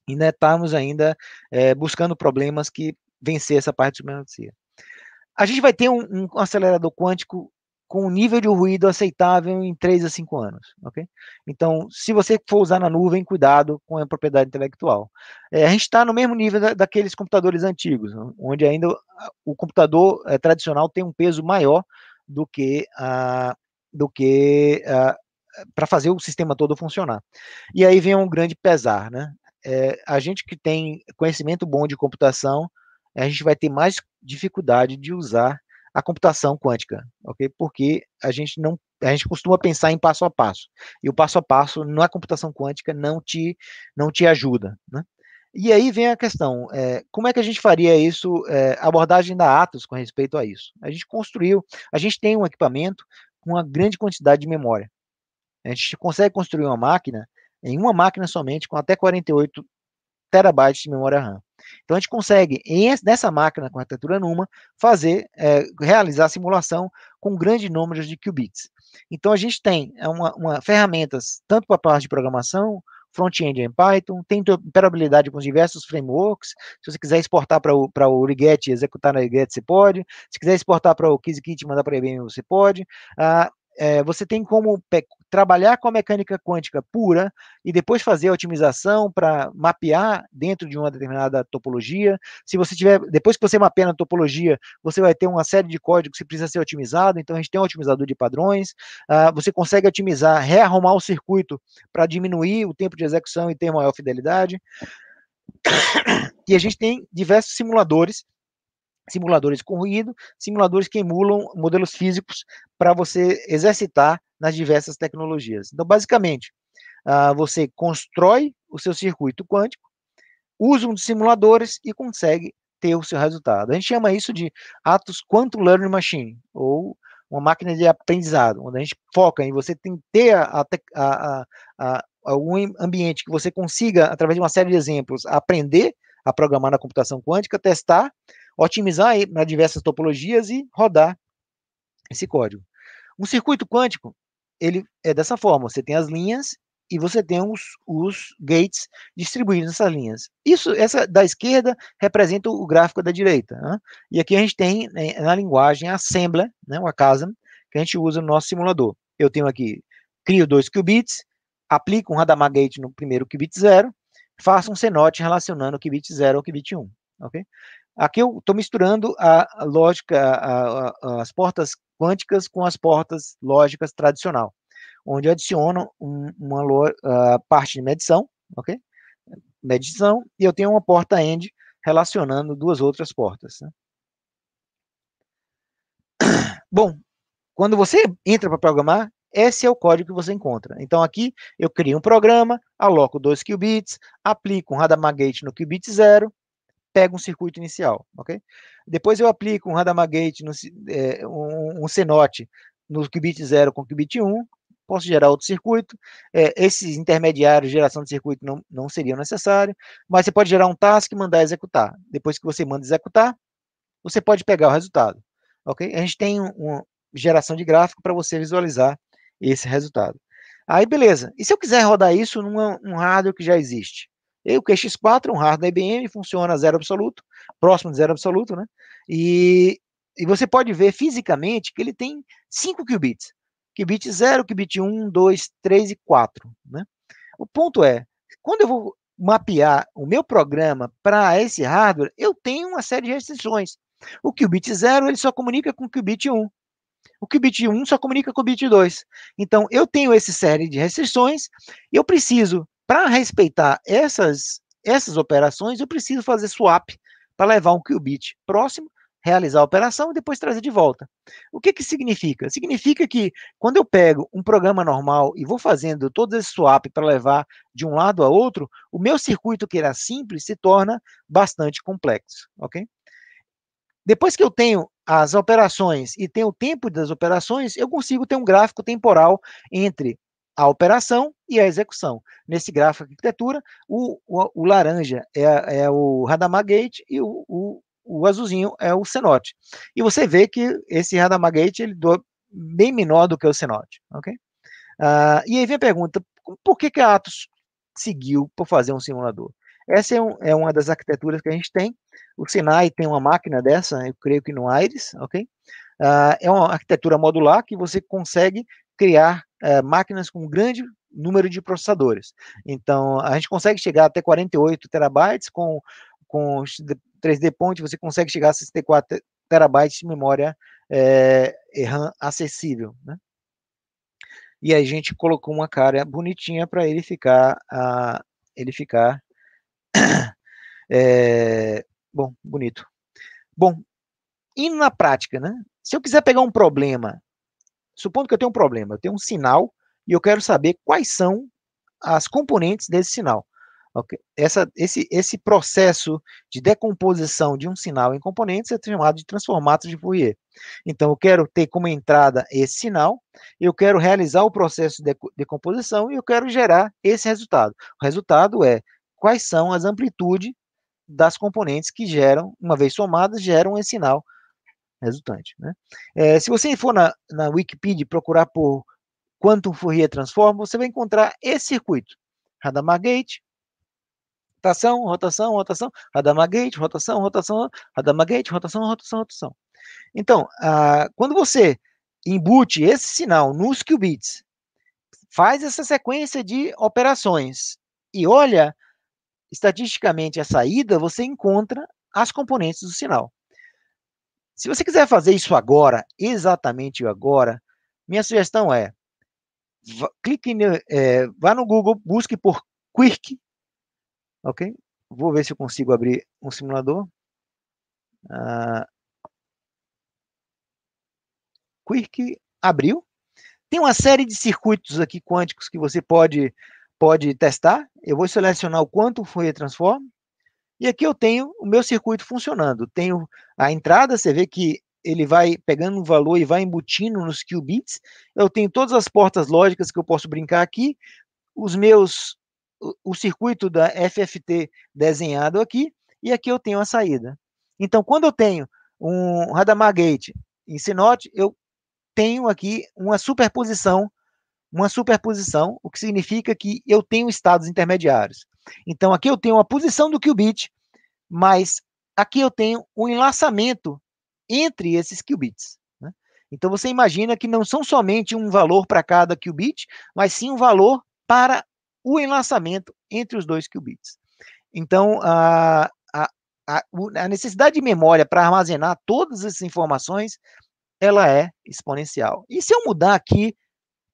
E né, estamos ainda é, buscando problemas que vencer essa parte de supremacia. A gente vai ter um, um acelerador quântico com um nível de ruído aceitável em 3 a 5 anos, ok? Então, se você for usar na nuvem, cuidado com a propriedade intelectual. É, a gente está no mesmo nível da, daqueles computadores antigos, onde ainda o computador é, tradicional tem um peso maior do que a, do que para fazer o sistema todo funcionar. E aí vem um grande pesar, né? É, a gente que tem conhecimento bom de computação, a gente vai ter mais dificuldade de usar a computação quântica, ok? Porque a gente não a gente costuma pensar em passo a passo e o passo a passo na computação quântica não te não te ajuda, né? E aí vem a questão, é, como é que a gente faria isso, é, abordagem da Atos com respeito a isso? A gente construiu, a gente tem um equipamento com uma grande quantidade de memória. A gente consegue construir uma máquina, em uma máquina somente, com até 48 terabytes de memória RAM. Então a gente consegue, em, nessa máquina com arquitetura Numa, fazer, é, realizar a simulação com grande número de qubits. Então a gente tem é, uma, uma ferramentas tanto para a parte de programação, front-end em Python, tem interoperabilidade com diversos frameworks, se você quiser exportar para o, pra Riget e executar na Riget, você pode, se quiser exportar para o KizKit e mandar para a IBM, você pode, ah, é, você tem como trabalhar com a mecânica quântica pura e depois fazer a otimização para mapear dentro de uma determinada topologia. Se você tiver, depois que você mapeia na topologia, você vai ter uma série de códigos que precisa ser otimizado, então a gente tem um otimizador de padrões, uh, você consegue otimizar, rearrumar o circuito para diminuir o tempo de execução e ter maior fidelidade. E a gente tem diversos simuladores simuladores com ruído, simuladores que emulam modelos físicos para você exercitar nas diversas tecnologias. Então, basicamente, uh, você constrói o seu circuito quântico, usa um dos simuladores e consegue ter o seu resultado. A gente chama isso de Atos Quantum Learning Machine, ou uma máquina de aprendizado, onde a gente foca em você ter a, a, a, algum ambiente que você consiga, através de uma série de exemplos, aprender a programar na computação quântica, testar, otimizar eh, para diversas topologias e rodar esse código. Um circuito quântico, ele é dessa forma, você tem as linhas e você tem os, os gates distribuídos nessas linhas. Isso, essa da esquerda representa o gráfico da direita. Né? E aqui a gente tem né, na linguagem a assembler, né, o ACASM, que a gente usa no nosso simulador. Eu tenho aqui, crio dois qubits, aplico um Radamar gate no primeiro qubit zero, faço um cenote relacionando o qubit zero ao qubit 1. Um, okay? Aqui eu estou misturando a lógica, a, a, as portas quânticas com as portas lógicas tradicional, onde adiciono um, uma parte de medição, ok? Medição, e eu tenho uma porta end relacionando duas outras portas. Né? Bom, quando você entra para programar, esse é o código que você encontra. Então, aqui eu crio um programa, aloco dois qubits, aplico um Radamagate no qubit zero, Pega um circuito inicial, ok? Depois eu aplico um Radama Gate, no, é, um, um cenote no qubit 0 com qubit 1, um, posso gerar outro circuito, é, esses intermediários de geração de circuito não, não seriam necessários, mas você pode gerar um task e mandar executar. Depois que você manda executar, você pode pegar o resultado, ok? A gente tem um, uma geração de gráfico para você visualizar esse resultado. Aí, beleza. E se eu quiser rodar isso num um hardware que já existe? E o QX4 é um hardware IBM, funciona zero absoluto, próximo de zero absoluto, né? E, e você pode ver fisicamente que ele tem 5 qubits. Qubit 0, qubit 1, 2, 3 e 4, né? O ponto é, quando eu vou mapear o meu programa para esse hardware, eu tenho uma série de restrições. O qubit 0, ele só comunica com o qubit 1. O qubit 1 só comunica com o qubit 2. Então, eu tenho essa série de restrições, eu preciso para respeitar essas, essas operações, eu preciso fazer swap para levar um qubit próximo, realizar a operação e depois trazer de volta. O que, que significa? Significa que quando eu pego um programa normal e vou fazendo todo esse swap para levar de um lado a outro, o meu circuito que era simples se torna bastante complexo, ok? Depois que eu tenho as operações e tenho o tempo das operações, eu consigo ter um gráfico temporal entre a operação e a execução. Nesse gráfico de arquitetura, o, o, o laranja é, é, o Radamar Gate e o, o, o, azulzinho é o cenote. E você vê que esse Radamar Gate ele é bem menor do que o cenote, ok? Uh, e aí vem a pergunta, por que, que a Atos seguiu por fazer um simulador? Essa é, um, é, uma das arquiteturas que a gente tem. O Sinai tem uma máquina dessa, eu creio que no Aires, ok? Uh, é uma arquitetura modular que você consegue criar é, máquinas com grande número de processadores. Então, a gente consegue chegar até 48 terabytes com, com 3D Point, você consegue chegar a 64 terabytes de memória é, RAM acessível, né? E aí a gente colocou uma cara bonitinha para ele ficar, a, ele ficar, é, bom, bonito. Bom, e na prática, né? Se eu quiser pegar um problema supondo que eu tenho um problema, eu tenho um sinal e eu quero saber quais são as componentes desse sinal. Okay. Essa, esse, esse processo de decomposição de um sinal em componentes é chamado de transformato de Fourier. Então, eu quero ter como entrada esse sinal, eu quero realizar o processo de decomposição e eu quero gerar esse resultado. O resultado é quais são as amplitudes das componentes que geram, uma vez somadas, geram esse sinal resultante. Né? É, se você for na, na Wikipedia procurar por Quantum Fourier Transform, você vai encontrar esse circuito. Radamar Gate, rotação, rotação, rotação, Radamar Gate, rotação, rotação, Radamar Gate, rotação, rotação, rotação. Então, ah, quando você embute esse sinal nos qubits, faz essa sequência de operações e olha estatisticamente a saída, você encontra as componentes do sinal. Se você quiser fazer isso agora, exatamente agora, minha sugestão é, clique, no, é, vá no Google, busque por Quirk, ok? Vou ver se eu consigo abrir um simulador. Uh, ah, Quirk abriu. Tem uma série de circuitos aqui quânticos que você pode, pode testar. Eu vou selecionar o quanto foi transform. E aqui eu tenho o meu circuito funcionando. Tenho a entrada, você vê que ele vai pegando um valor e vai embutindo nos qubits. Eu tenho todas as portas lógicas que eu posso brincar aqui. Os meus, o, o circuito da FFT desenhado aqui. E aqui eu tenho a saída. Então, quando eu tenho um Radamar Gate em Sinote, eu tenho aqui uma superposição, uma superposição, o que significa que eu tenho estados intermediários. Então aqui eu tenho a posição do qubit, mas aqui eu tenho o um enlaçamento entre esses qubits. Né? Então você imagina que não são somente um valor para cada qubit, mas sim um valor para o enlaçamento entre os dois qubits. Então a, a, a, a necessidade de memória para armazenar todas essas informações ela é exponencial. E se eu mudar aqui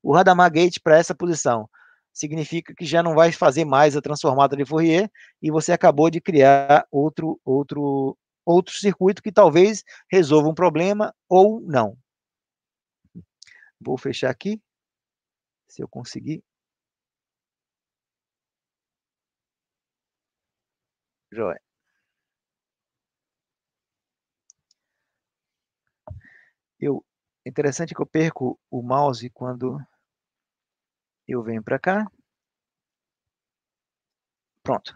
o Radamar Gate para essa posição? significa que já não vai fazer mais a transformada de Fourier e você acabou de criar outro, outro, outro circuito que talvez resolva um problema ou não. Vou fechar aqui, se eu conseguir. Joia. Eu, interessante que eu perco o mouse quando eu venho para cá. Pronto.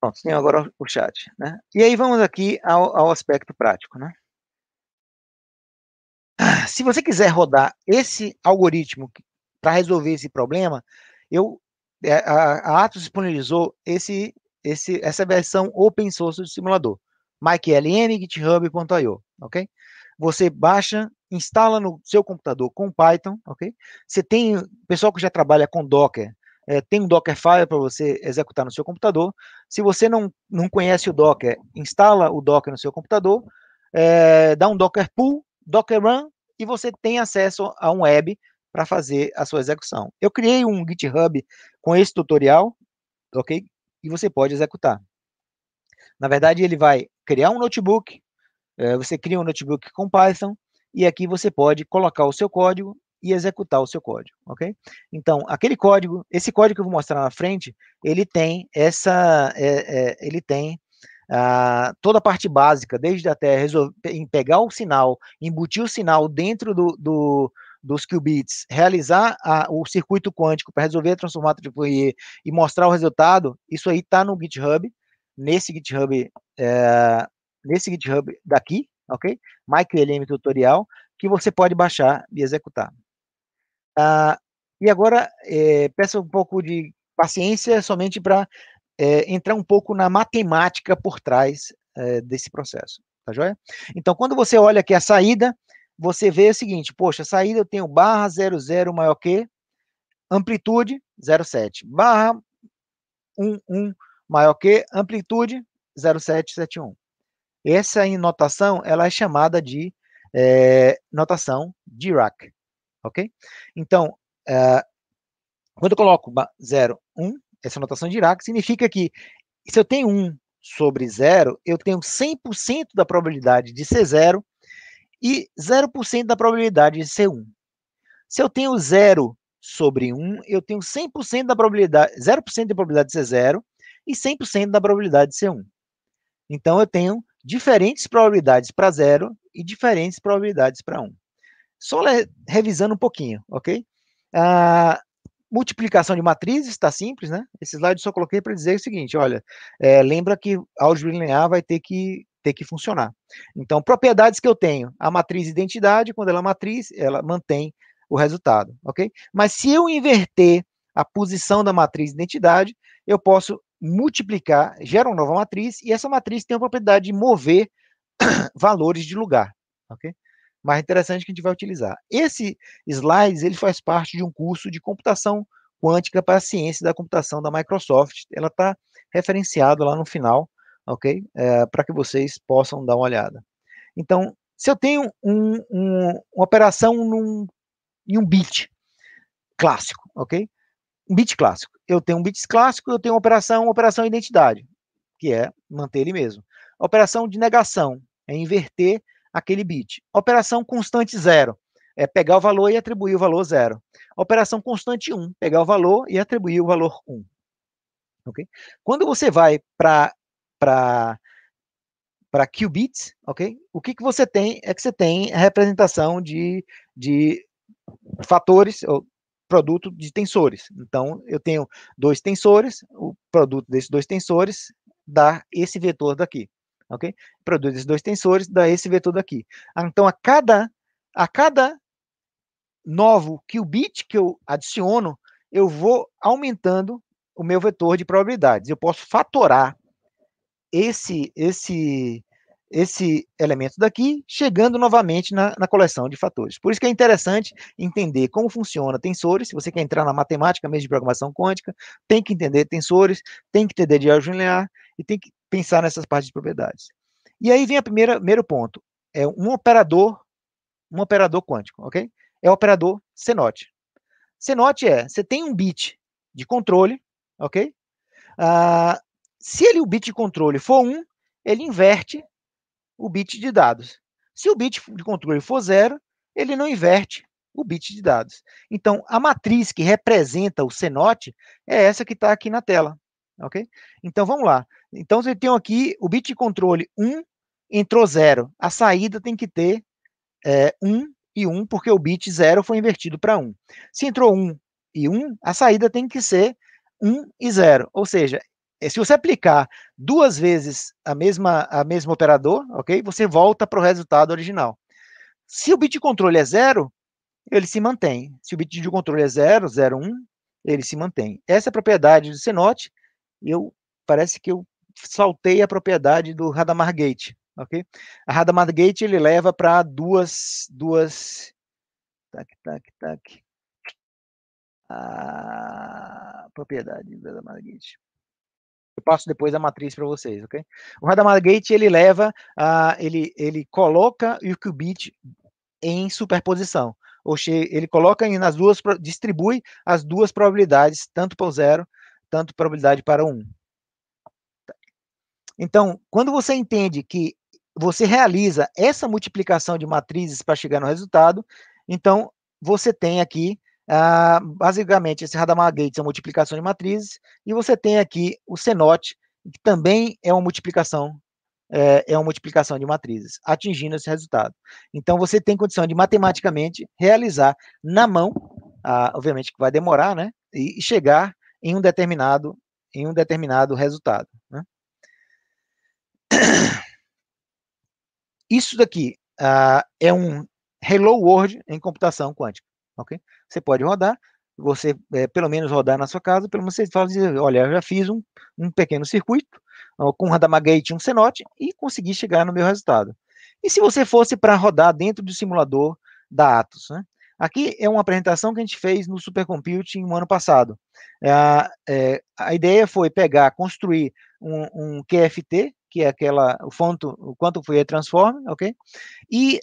Pronto, tem agora o chat. Né? E aí vamos aqui ao, ao aspecto prático. Né? Se você quiser rodar esse algoritmo para resolver esse problema, eu, é, a, a Atos disponibilizou esse, esse, essa versão open source do simulador, myklm, github.io ok? Você baixa, instala no seu computador com Python, ok? Você tem pessoal que já trabalha com Docker, é, tem um Dockerfile para você executar no seu computador. Se você não, não conhece o Docker, instala o Docker no seu computador, é, dá um Docker Pool, Docker Run, e você tem acesso a um web para fazer a sua execução. Eu criei um GitHub com esse tutorial, ok? E você pode executar. Na verdade, ele vai criar um notebook, eh, você cria um notebook com Python e aqui você pode colocar o seu código e executar o seu código, ok? Então, aquele código, esse código que eu vou mostrar na frente, ele tem essa, é, é, ele tem ah, toda a parte básica, desde até em pegar o sinal, embutir o sinal dentro do, do dos qubits, realizar a, o circuito quântico para resolver transformar de Fourier e mostrar o resultado, isso aí está no GitHub, nesse GitHub é, nesse GitHub daqui, ok? MyQLM Tutorial, que você pode baixar e executar. Ah, e agora, é, peço um pouco de paciência somente para é, entrar um pouco na matemática por trás é, desse processo, tá joia? Então, quando você olha aqui a saída, você vê o seguinte, poxa, saída eu tenho barra 00 maior que amplitude 07, barra 11 maior que amplitude 0771. Essa notação ela é chamada de é, notação Dirac, ok? Então, é, quando eu coloco 0, 1, essa notação Dirac significa que se eu tenho 1 um sobre 0, eu tenho 100% da probabilidade de ser 0 e 0% da probabilidade de ser 1. Um. Se eu tenho 0 sobre 1, eu tenho 100% da probabilidade, 0% de probabilidade de ser 0 e 100% da probabilidade de ser 1. Então, eu tenho diferentes probabilidades para zero e diferentes probabilidades para um. Só revisando um pouquinho, ok? Ah, multiplicação de matrizes está simples, né? Esse slide só coloquei para dizer o seguinte, olha, é, lembra que álgebra linear vai ter que ter que funcionar. Então, propriedades que eu tenho, a matriz identidade, quando ela é matriz, ela mantém o resultado, ok? Mas se eu inverter a posição da matriz identidade, eu posso multiplicar, gera uma nova matriz, e essa matriz tem a propriedade de mover valores de lugar, ok? Mais interessante que a gente vai utilizar. Esse slides, ele faz parte de um curso de computação quântica para a ciência da computação da Microsoft, ela está referenciada lá no final, ok? É, para que vocês possam dar uma olhada. Então, se eu tenho um, um, uma operação num, em um bit clássico, ok? um bit clássico. Eu tenho um bit clássico, eu tenho uma operação, uma operação identidade, que é manter ele mesmo. Operação de negação é inverter aquele bit. Operação constante zero é pegar o valor e atribuir o valor zero. Operação constante 1, pegar o valor e atribuir o valor 1. Okay? Quando você vai para para qubits, ok? O que, que você tem é que você tem a representação de, de fatores, ou produto de tensores. Então, eu tenho dois tensores, o produto desses dois tensores dá esse vetor daqui, ok? O produto desses dois tensores dá esse vetor daqui. Ah, então, a cada, a cada novo qubit que eu adiciono, eu vou aumentando o meu vetor de probabilidades. Eu posso fatorar esse, esse esse elemento daqui, chegando novamente na, na, coleção de fatores. Por isso que é interessante entender como funciona tensores, se você quer entrar na matemática mesmo de programação quântica, tem que entender tensores, tem que entender de álgebra linear e tem que pensar nessas partes de propriedades. E aí vem o primeiro ponto, é um operador, um operador quântico, ok? É o operador cenote. Cenote é, você tem um bit de controle, ok? Ah, se ele, o bit de controle for 1, ele inverte o bit de dados. Se o bit de controle for zero, ele não inverte o bit de dados. Então, a matriz que representa o cenote é essa que está aqui na tela. Ok? Então, vamos lá. Então, eu tenho aqui o bit de controle 1 entrou zero. A saída tem que ter é, 1 e 1, porque o bit 0 foi invertido para 1. Se entrou 1 e 1, a saída tem que ser 1 e 0. Ou seja, é, se você aplicar duas vezes a mesma, a mesma operador, ok? Você volta para o resultado original. Se o bit de controle é zero, ele se mantém. Se o bit de controle é 0, 0, 1, um, ele se mantém. Essa é a propriedade do cenote. Eu parece que eu saltei a propriedade do Radamar Gate, ok? A Radamar Gate ele leva para duas, duas, tac, tac, tac, a propriedade do Radamar Gate. Eu passo depois a matriz para vocês, ok? O Radamagate Gate ele leva, uh, ele, ele coloca o qubit em superposição. Ou ele coloca em, nas duas, distribui as duas probabilidades, tanto para o zero, tanto probabilidade para o um. Então, quando você entende que você realiza essa multiplicação de matrizes para chegar no resultado, então você tem aqui ah, basicamente, esse Hadamard Gates é uma multiplicação de matrizes, e você tem aqui o cenote, que também é uma multiplicação eh, é, uma multiplicação de matrizes, atingindo esse resultado. Então, você tem condição de matematicamente realizar na mão, ah, obviamente que vai demorar, né? E, chegar em um determinado, em um determinado resultado. Né? Isso daqui ah, é um Hello World em computação quântica. ok você pode rodar, você é, pelo menos rodar na sua casa, pelo menos você fala, olha, eu já fiz um, um pequeno circuito com um Radamagate e um Cenote e consegui chegar no meu resultado. E se você fosse para rodar dentro do simulador da Atos, né? Aqui é uma apresentação que a gente fez no Supercomputing no ano passado. A, é, a ideia foi pegar, construir um, um QFT, que é aquela, o, fonto, o Quantum Fourier Transform, ok? E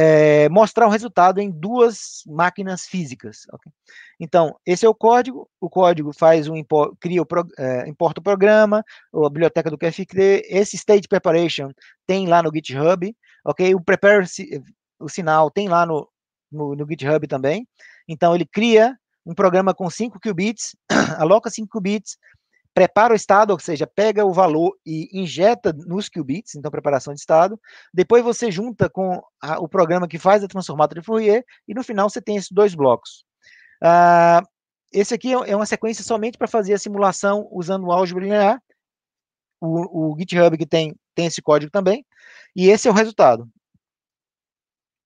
é, mostrar o resultado em duas máquinas físicas. Okay? Então, esse é o código, o código faz um cria o pro, é, importa o programa, a biblioteca do QFT, esse state preparation tem lá no GitHub, ok? O prepare o sinal tem lá no, no, no GitHub também. Então, ele cria um programa com 5 qubits, aloca 5 qubits, prepara o estado, ou seja, pega o valor e injeta nos qubits, então preparação de estado. Depois você junta com a, o programa que faz a transformada de Fourier e no final você tem esses dois blocos. Uh, esse aqui é, é uma sequência somente para fazer a simulação usando o álgebra linear. O, o GitHub que tem, tem esse código também. E esse é o resultado.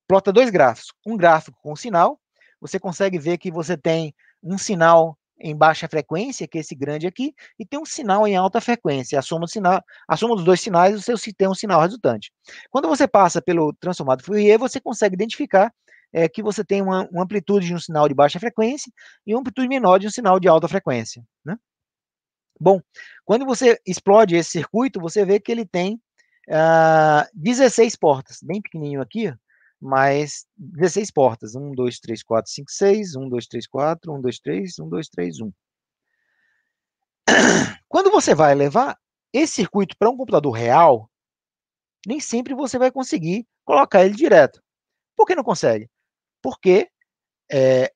Plota dois gráficos. Um gráfico com sinal. Você consegue ver que você tem um sinal em baixa frequência, que é esse grande aqui, e tem um sinal em alta frequência. A soma, do sinal, a soma dos dois sinais, você tem um sinal resultante. Quando você passa pelo transformado Fourier, você consegue identificar é, que você tem uma, uma, amplitude de um sinal de baixa frequência e uma amplitude menor de um sinal de alta frequência. Né? Bom, quando você explode esse circuito, você vê que ele tem 16 ah, portas, bem pequenininho aqui, mais 16 portas. 1, 2, 3, 4, 5, 6, 1, 2, 3, 4, 1, 2, 3, 1, 2, 3, 1. Quando você vai levar esse circuito para um computador real, nem sempre você vai conseguir colocar ele direto. Por que não consegue? Porque é,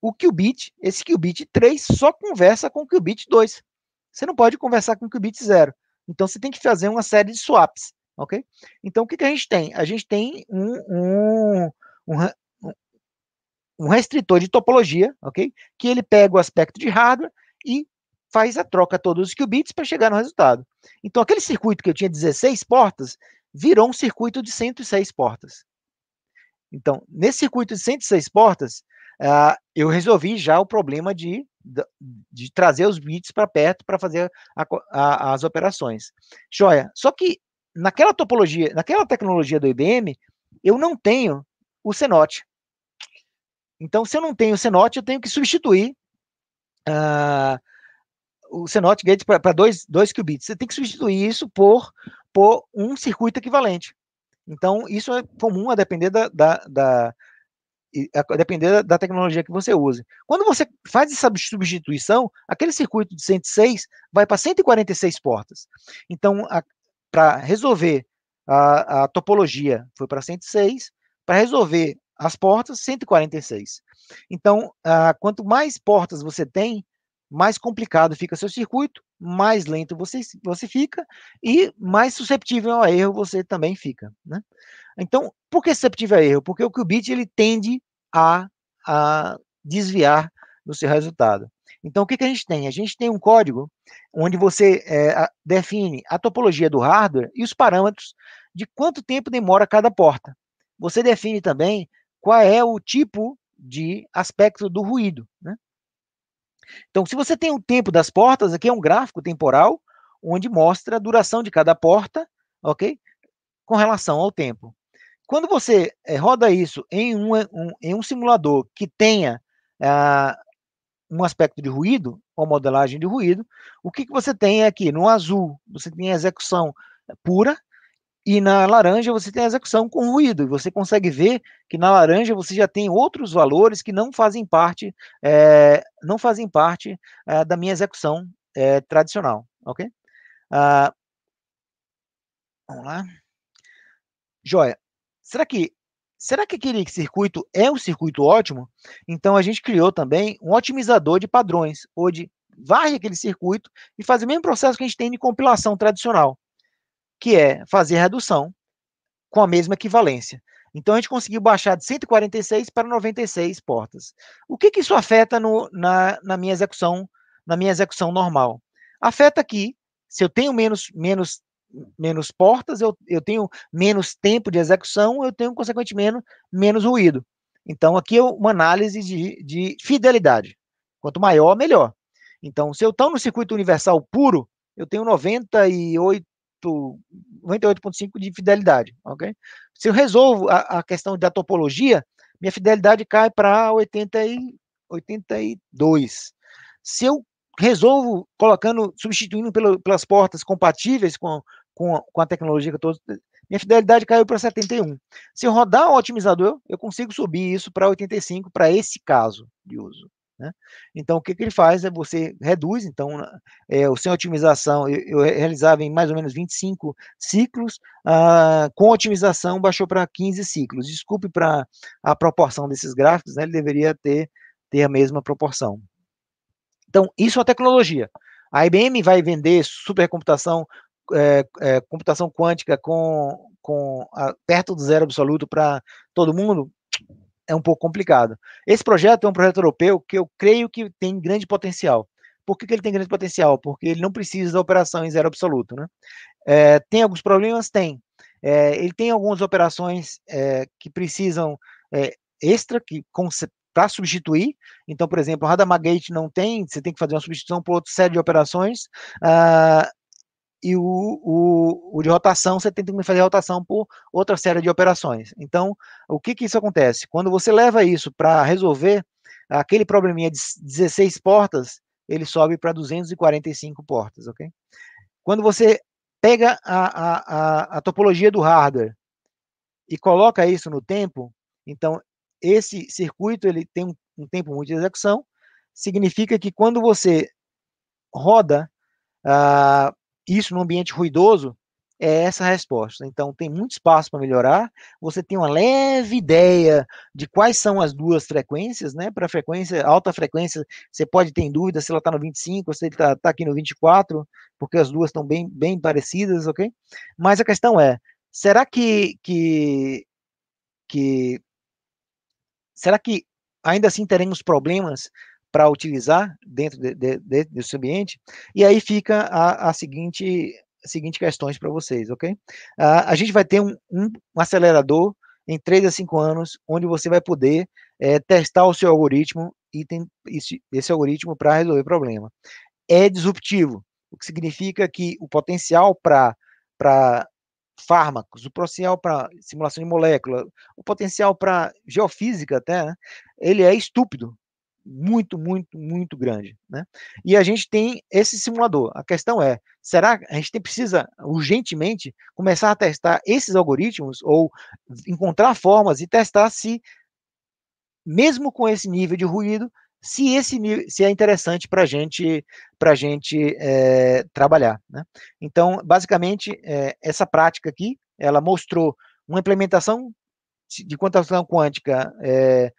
o qubit, esse qubit 3 só conversa com o qubit 2. Você não pode conversar com o qubit 0. Então você tem que fazer uma série de swaps ok? Então, o que, que a gente tem? A gente tem um, um, um, um restritor de topologia, ok? Que ele pega o aspecto de hardware e faz a troca todos os qubits para chegar no resultado. Então, aquele circuito que eu tinha 16 portas virou um circuito de 106 portas. Então, nesse circuito de 106 portas, uh, eu resolvi já o problema de, de, de trazer os bits para perto para fazer a, a, as operações. Joia, só que naquela topologia, naquela tecnologia do IBM, eu não tenho o cenote. Então, se eu não tenho o cenote, eu tenho que substituir uh, o cenote gate para 2 qubits. Você tem que substituir isso por, por um circuito equivalente. Então, isso é comum a depender da, da, da a depender da tecnologia que você use. Quando você faz essa substituição, aquele circuito de 106 vai para 146 portas. Então, a, para resolver a, a topologia, foi para 106, para resolver as portas, 146. Então, quanto mais portas você tem, mais complicado fica seu circuito, mais lento você, você fica e mais susceptível a erro você também fica. Né? Então, por que susceptível a erro? Porque o qubit ele tende a, a desviar do seu resultado. Então, o que, que a gente tem? A gente tem um código onde você é, define a topologia do hardware e os parâmetros de quanto tempo demora cada porta. Você define também qual é o tipo de aspecto do ruído. Né? Então, se você tem o tempo das portas, aqui é um gráfico temporal onde mostra a duração de cada porta, ok? Com relação ao tempo. Quando você é, roda isso em um, um em um simulador que tenha ah, um aspecto de ruído, ou modelagem de ruído, o que, que você tem aqui? No azul, você tem a execução eh, pura, e na laranja você tem a execução com ruído, e você consegue ver que na laranja você já tem outros valores que não fazem parte, é, não fazem parte é, da minha execução é, tradicional, ok? Ah, vamos lá. Joia, será que será que aquele circuito é um circuito ótimo? Então a gente criou também um otimizador de padrões, onde varre aquele circuito e faz o mesmo processo que a gente tem de compilação tradicional, que é fazer redução com a mesma equivalência. Então a gente conseguiu baixar de 146 para 96 portas. O que, que isso afeta no, na, na minha execução na minha execução normal? Afeta que se eu tenho menos, menos menos portas, eu, eu tenho menos tempo de execução, eu tenho, consequentemente, menos ruído. Então, aqui é uma análise de, de fidelidade. Quanto maior, melhor. Então, se eu estou no circuito universal puro, eu tenho 98, 98,5 de fidelidade, ok? Se eu resolvo a, a questão da topologia, minha fidelidade cai para 82. Se eu resolvo colocando, substituindo pelo, pelas portas compatíveis com, com, com a tecnologia que eu estou. Minha fidelidade caiu para 71. Se eu rodar o otimizador, eu consigo subir isso para 85 para esse caso de uso. Né? Então, o que, que, ele faz é você reduz, então, é, o sem otimização, eu, eu, realizava em mais ou menos 25 ciclos, ah, com otimização baixou para 15 ciclos. Desculpe para a proporção desses gráficos, né, ele deveria ter, ter a mesma proporção. Então, isso é uma tecnologia. A IBM vai vender supercomputação, é, é, computação quântica com, com a, perto do zero absoluto para todo mundo? É um pouco complicado. Esse projeto é um projeto europeu que eu creio que tem grande potencial. Por que, que ele tem grande potencial? Porque ele não precisa da operação em zero absoluto. Né? É, tem alguns problemas? Tem. É, ele tem algumas operações é, que precisam é, extra, que para substituir. Então, por exemplo, o Radamagate não tem, você tem que fazer uma substituição por outra série de operações. Uh, e o, o, o, de rotação, você tem que fazer rotação por outra série de operações. Então, o que, que isso acontece? Quando você leva isso para resolver aquele probleminha de 16 portas, ele sobe para 245 portas, ok? Quando você pega a, a, a, a topologia do hardware e coloca isso no tempo, então esse circuito ele tem um, um tempo muito de execução, significa que quando você roda ah, isso no ambiente ruidoso, é essa a resposta. Então, tem muito espaço para melhorar. Você tem uma leve ideia de quais são as duas frequências, né? Para frequência, alta frequência, você pode ter dúvida se ela está no 25 se ele está tá aqui no 24, porque as duas estão bem, bem parecidas, ok? Mas a questão é: será que, que, que será que ainda assim teremos problemas para utilizar dentro de, de, de, desse ambiente? E aí fica a, a seguinte a seguinte questões para vocês, ok? Uh, a gente vai ter um, um, um acelerador em 3 a 5 anos, onde você vai poder é, testar o seu algoritmo e tem esse, esse algoritmo para resolver problema. É disruptivo, o que significa que o potencial para fármacos, o potencial para simulação de molécula, o potencial para geofísica até, né? ele é estúpido, muito, muito, muito grande, né? E a gente tem esse simulador. A questão é, será que a gente precisa urgentemente começar a testar esses algoritmos ou encontrar formas e testar se mesmo com esse nível de ruído, se esse se é interessante para gente, a gente é, trabalhar. Né? Então, basicamente, é, essa prática aqui, ela mostrou uma implementação de computação quântica é,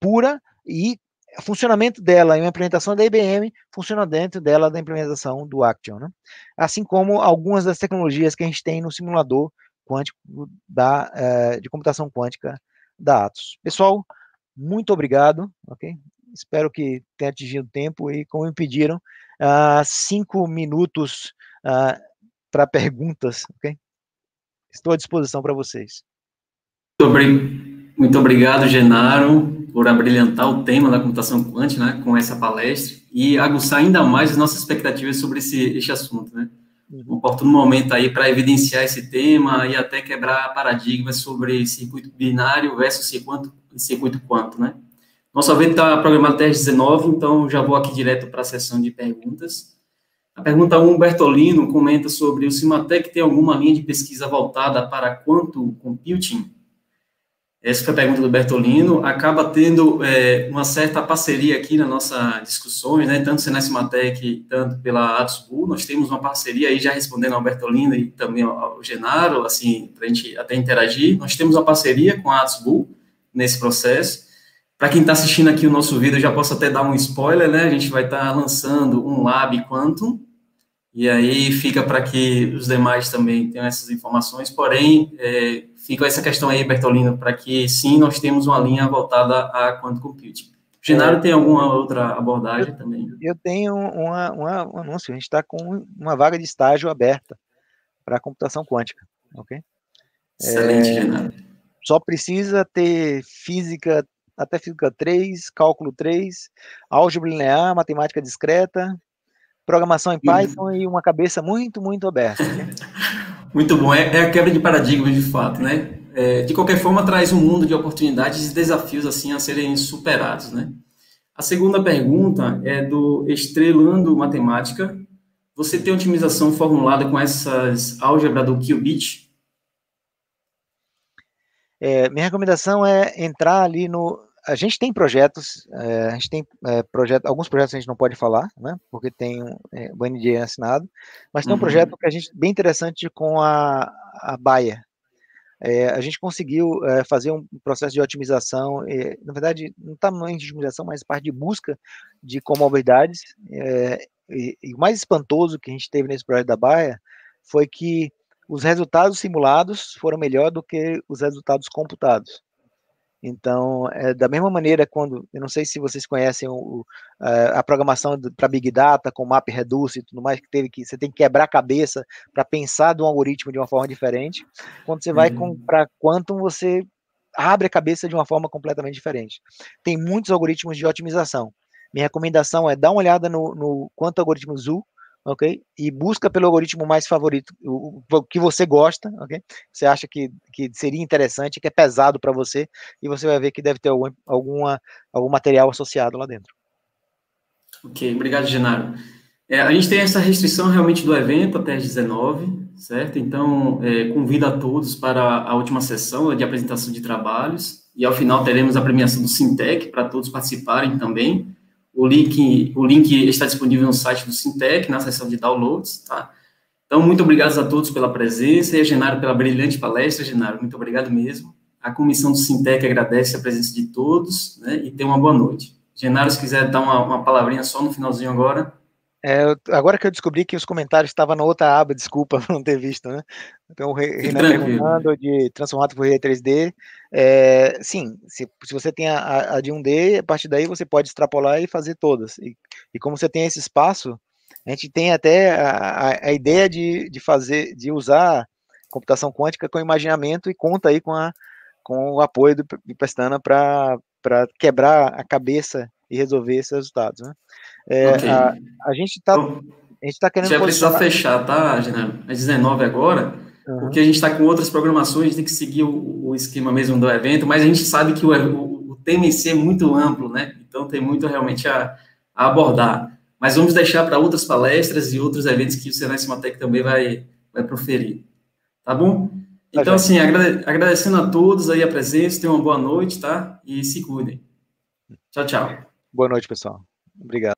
pura e funcionamento dela e uma implementação da IBM funciona dentro dela da implementação do Action. Né? Assim como algumas das tecnologias que a gente tem no simulador quântico da, de computação quântica da Atos. Pessoal, muito obrigado, ok? espero que tenha atingido o tempo e como me pediram, uh, cinco minutos uh, ah, para perguntas, ok? Estou à disposição para vocês. Muito obrigado, Genaro, por abrilhantar o tema da computação quântica né, com essa palestra e aguçar ainda mais as nossas expectativas sobre esse, esse assunto. Né? Uhum. Um oportuno momento aí para evidenciar esse tema e até quebrar paradigmas sobre circuito binário versus circuito, circuito quanto, né? Nosso evento está programado até às 19 então já vou aqui direto para a sessão de perguntas. A pergunta 1, Bertolino, comenta sobre o Cimatec tem alguma linha de pesquisa voltada para quanto computing? Essa foi a pergunta do Bertolino. Acaba tendo é, uma certa parceria aqui na nossa discussões, né? Tanto na Cimatec, tanto pela AtosBull. Nós temos uma parceria aí, já respondendo ao Bertolino e também ao Genaro, assim, para a gente até interagir. Nós temos uma parceria com a AtosBull nesse processo para quem está assistindo aqui o nosso vídeo, eu já posso até dar um spoiler, né? A gente vai estar tá lançando um Lab Quantum, e aí fica para que os demais também tenham essas informações. Porém, é, fica essa questão aí, Bertolino, para que sim, nós temos uma linha voltada a quantum computing. Genaro, é. tem alguma outra abordagem eu, também? Eu tenho uma, uma, um anúncio. A gente está com uma vaga de estágio aberta para computação quântica, ok? Excelente, é, Genaro. Só precisa ter física até física 3, cálculo 3, álgebra linear, matemática discreta, programação em Python e, e uma cabeça muito, muito aberta. Né? muito bom, é, é, a quebra de paradigma de fato, né? É, de qualquer forma, traz um mundo de oportunidades e desafios assim a serem superados, né? A segunda pergunta é do Estrelando Matemática. Você tem otimização formulada com essas álgebra do qubit? É, minha recomendação é entrar ali no, a gente tem projetos, é, a gente tem é, projeto, alguns projetos a gente não pode falar, né? Porque tem é, o NDA assinado, mas tem uhum. um projeto que a gente bem interessante com a, a Baia. É, a gente conseguiu é, fazer um processo de otimização, é, na verdade, não está mais de otimização, mas parte de busca de comorbidades. É, e, e o mais espantoso que a gente teve nesse projeto da Baia foi que os resultados simulados foram melhor do que os resultados computados. Então, é, da mesma maneira, quando eu não sei se vocês conhecem o, a, a programação para Big Data com Map Reduce e tudo mais, que teve que você tem que quebrar a cabeça para pensar do algoritmo de uma forma diferente. Quando você vai uhum. para Quantum, você abre a cabeça de uma forma completamente diferente. Tem muitos algoritmos de otimização. Minha recomendação é dar uma olhada no, no Quantum Algoritmo Zoo, ok? E busca pelo algoritmo mais favorito, o, o que você gosta, ok? Você acha que, que seria interessante, que é pesado para você, e você vai ver que deve ter algum, alguma, algum material associado lá dentro. Ok, obrigado, Genaro. É, a gente tem essa restrição realmente do evento até as 19, certo? Então, é, convido a todos para a última sessão de apresentação de trabalhos, e ao final teremos a premiação do Sintec para todos participarem também. O link, o link está disponível no site do Sintec, na seção de downloads, tá? Então, muito obrigado a todos pela presença e a Genaro pela brilhante palestra, Genaro, muito obrigado mesmo. A comissão do Sintec agradece a presença de todos, né, e tenha uma boa noite. Genaro, se quiser dar uma, uma palavrinha só no finalzinho agora. É, agora que eu descobri que os comentários estavam na outra aba, desculpa não ter visto, né? Então, o Renan perguntando de transformado por 3D, é, sim, se, se você tem a, a, de 1D, a partir daí você pode extrapolar e fazer todas. E, e como você tem esse espaço, a gente tem até a, a, ideia de, de fazer, de usar computação quântica com imaginamento e conta aí com, a, com o apoio do, de Pestana para quebrar a cabeça e resolver esses resultados. Né? É, okay. a, a gente está. A gente está querendo. Já precisa fechar, tá, General? É 19 agora. Uhum. Porque a gente está com outras programações, a gente tem que seguir o, o, esquema mesmo do evento, mas a gente sabe que o, o, o tema em si é muito amplo, né? Então tem muito realmente a, a abordar. Mas vamos deixar para outras palestras e outros eventos que o Senai Cimatec também vai, vai proferir. Tá bom? Tá então, assim, agradecendo a todos aí a presença, tenham uma boa noite, tá? E se cuidem. Tchau, tchau. Boa noite, pessoal. Obrigado.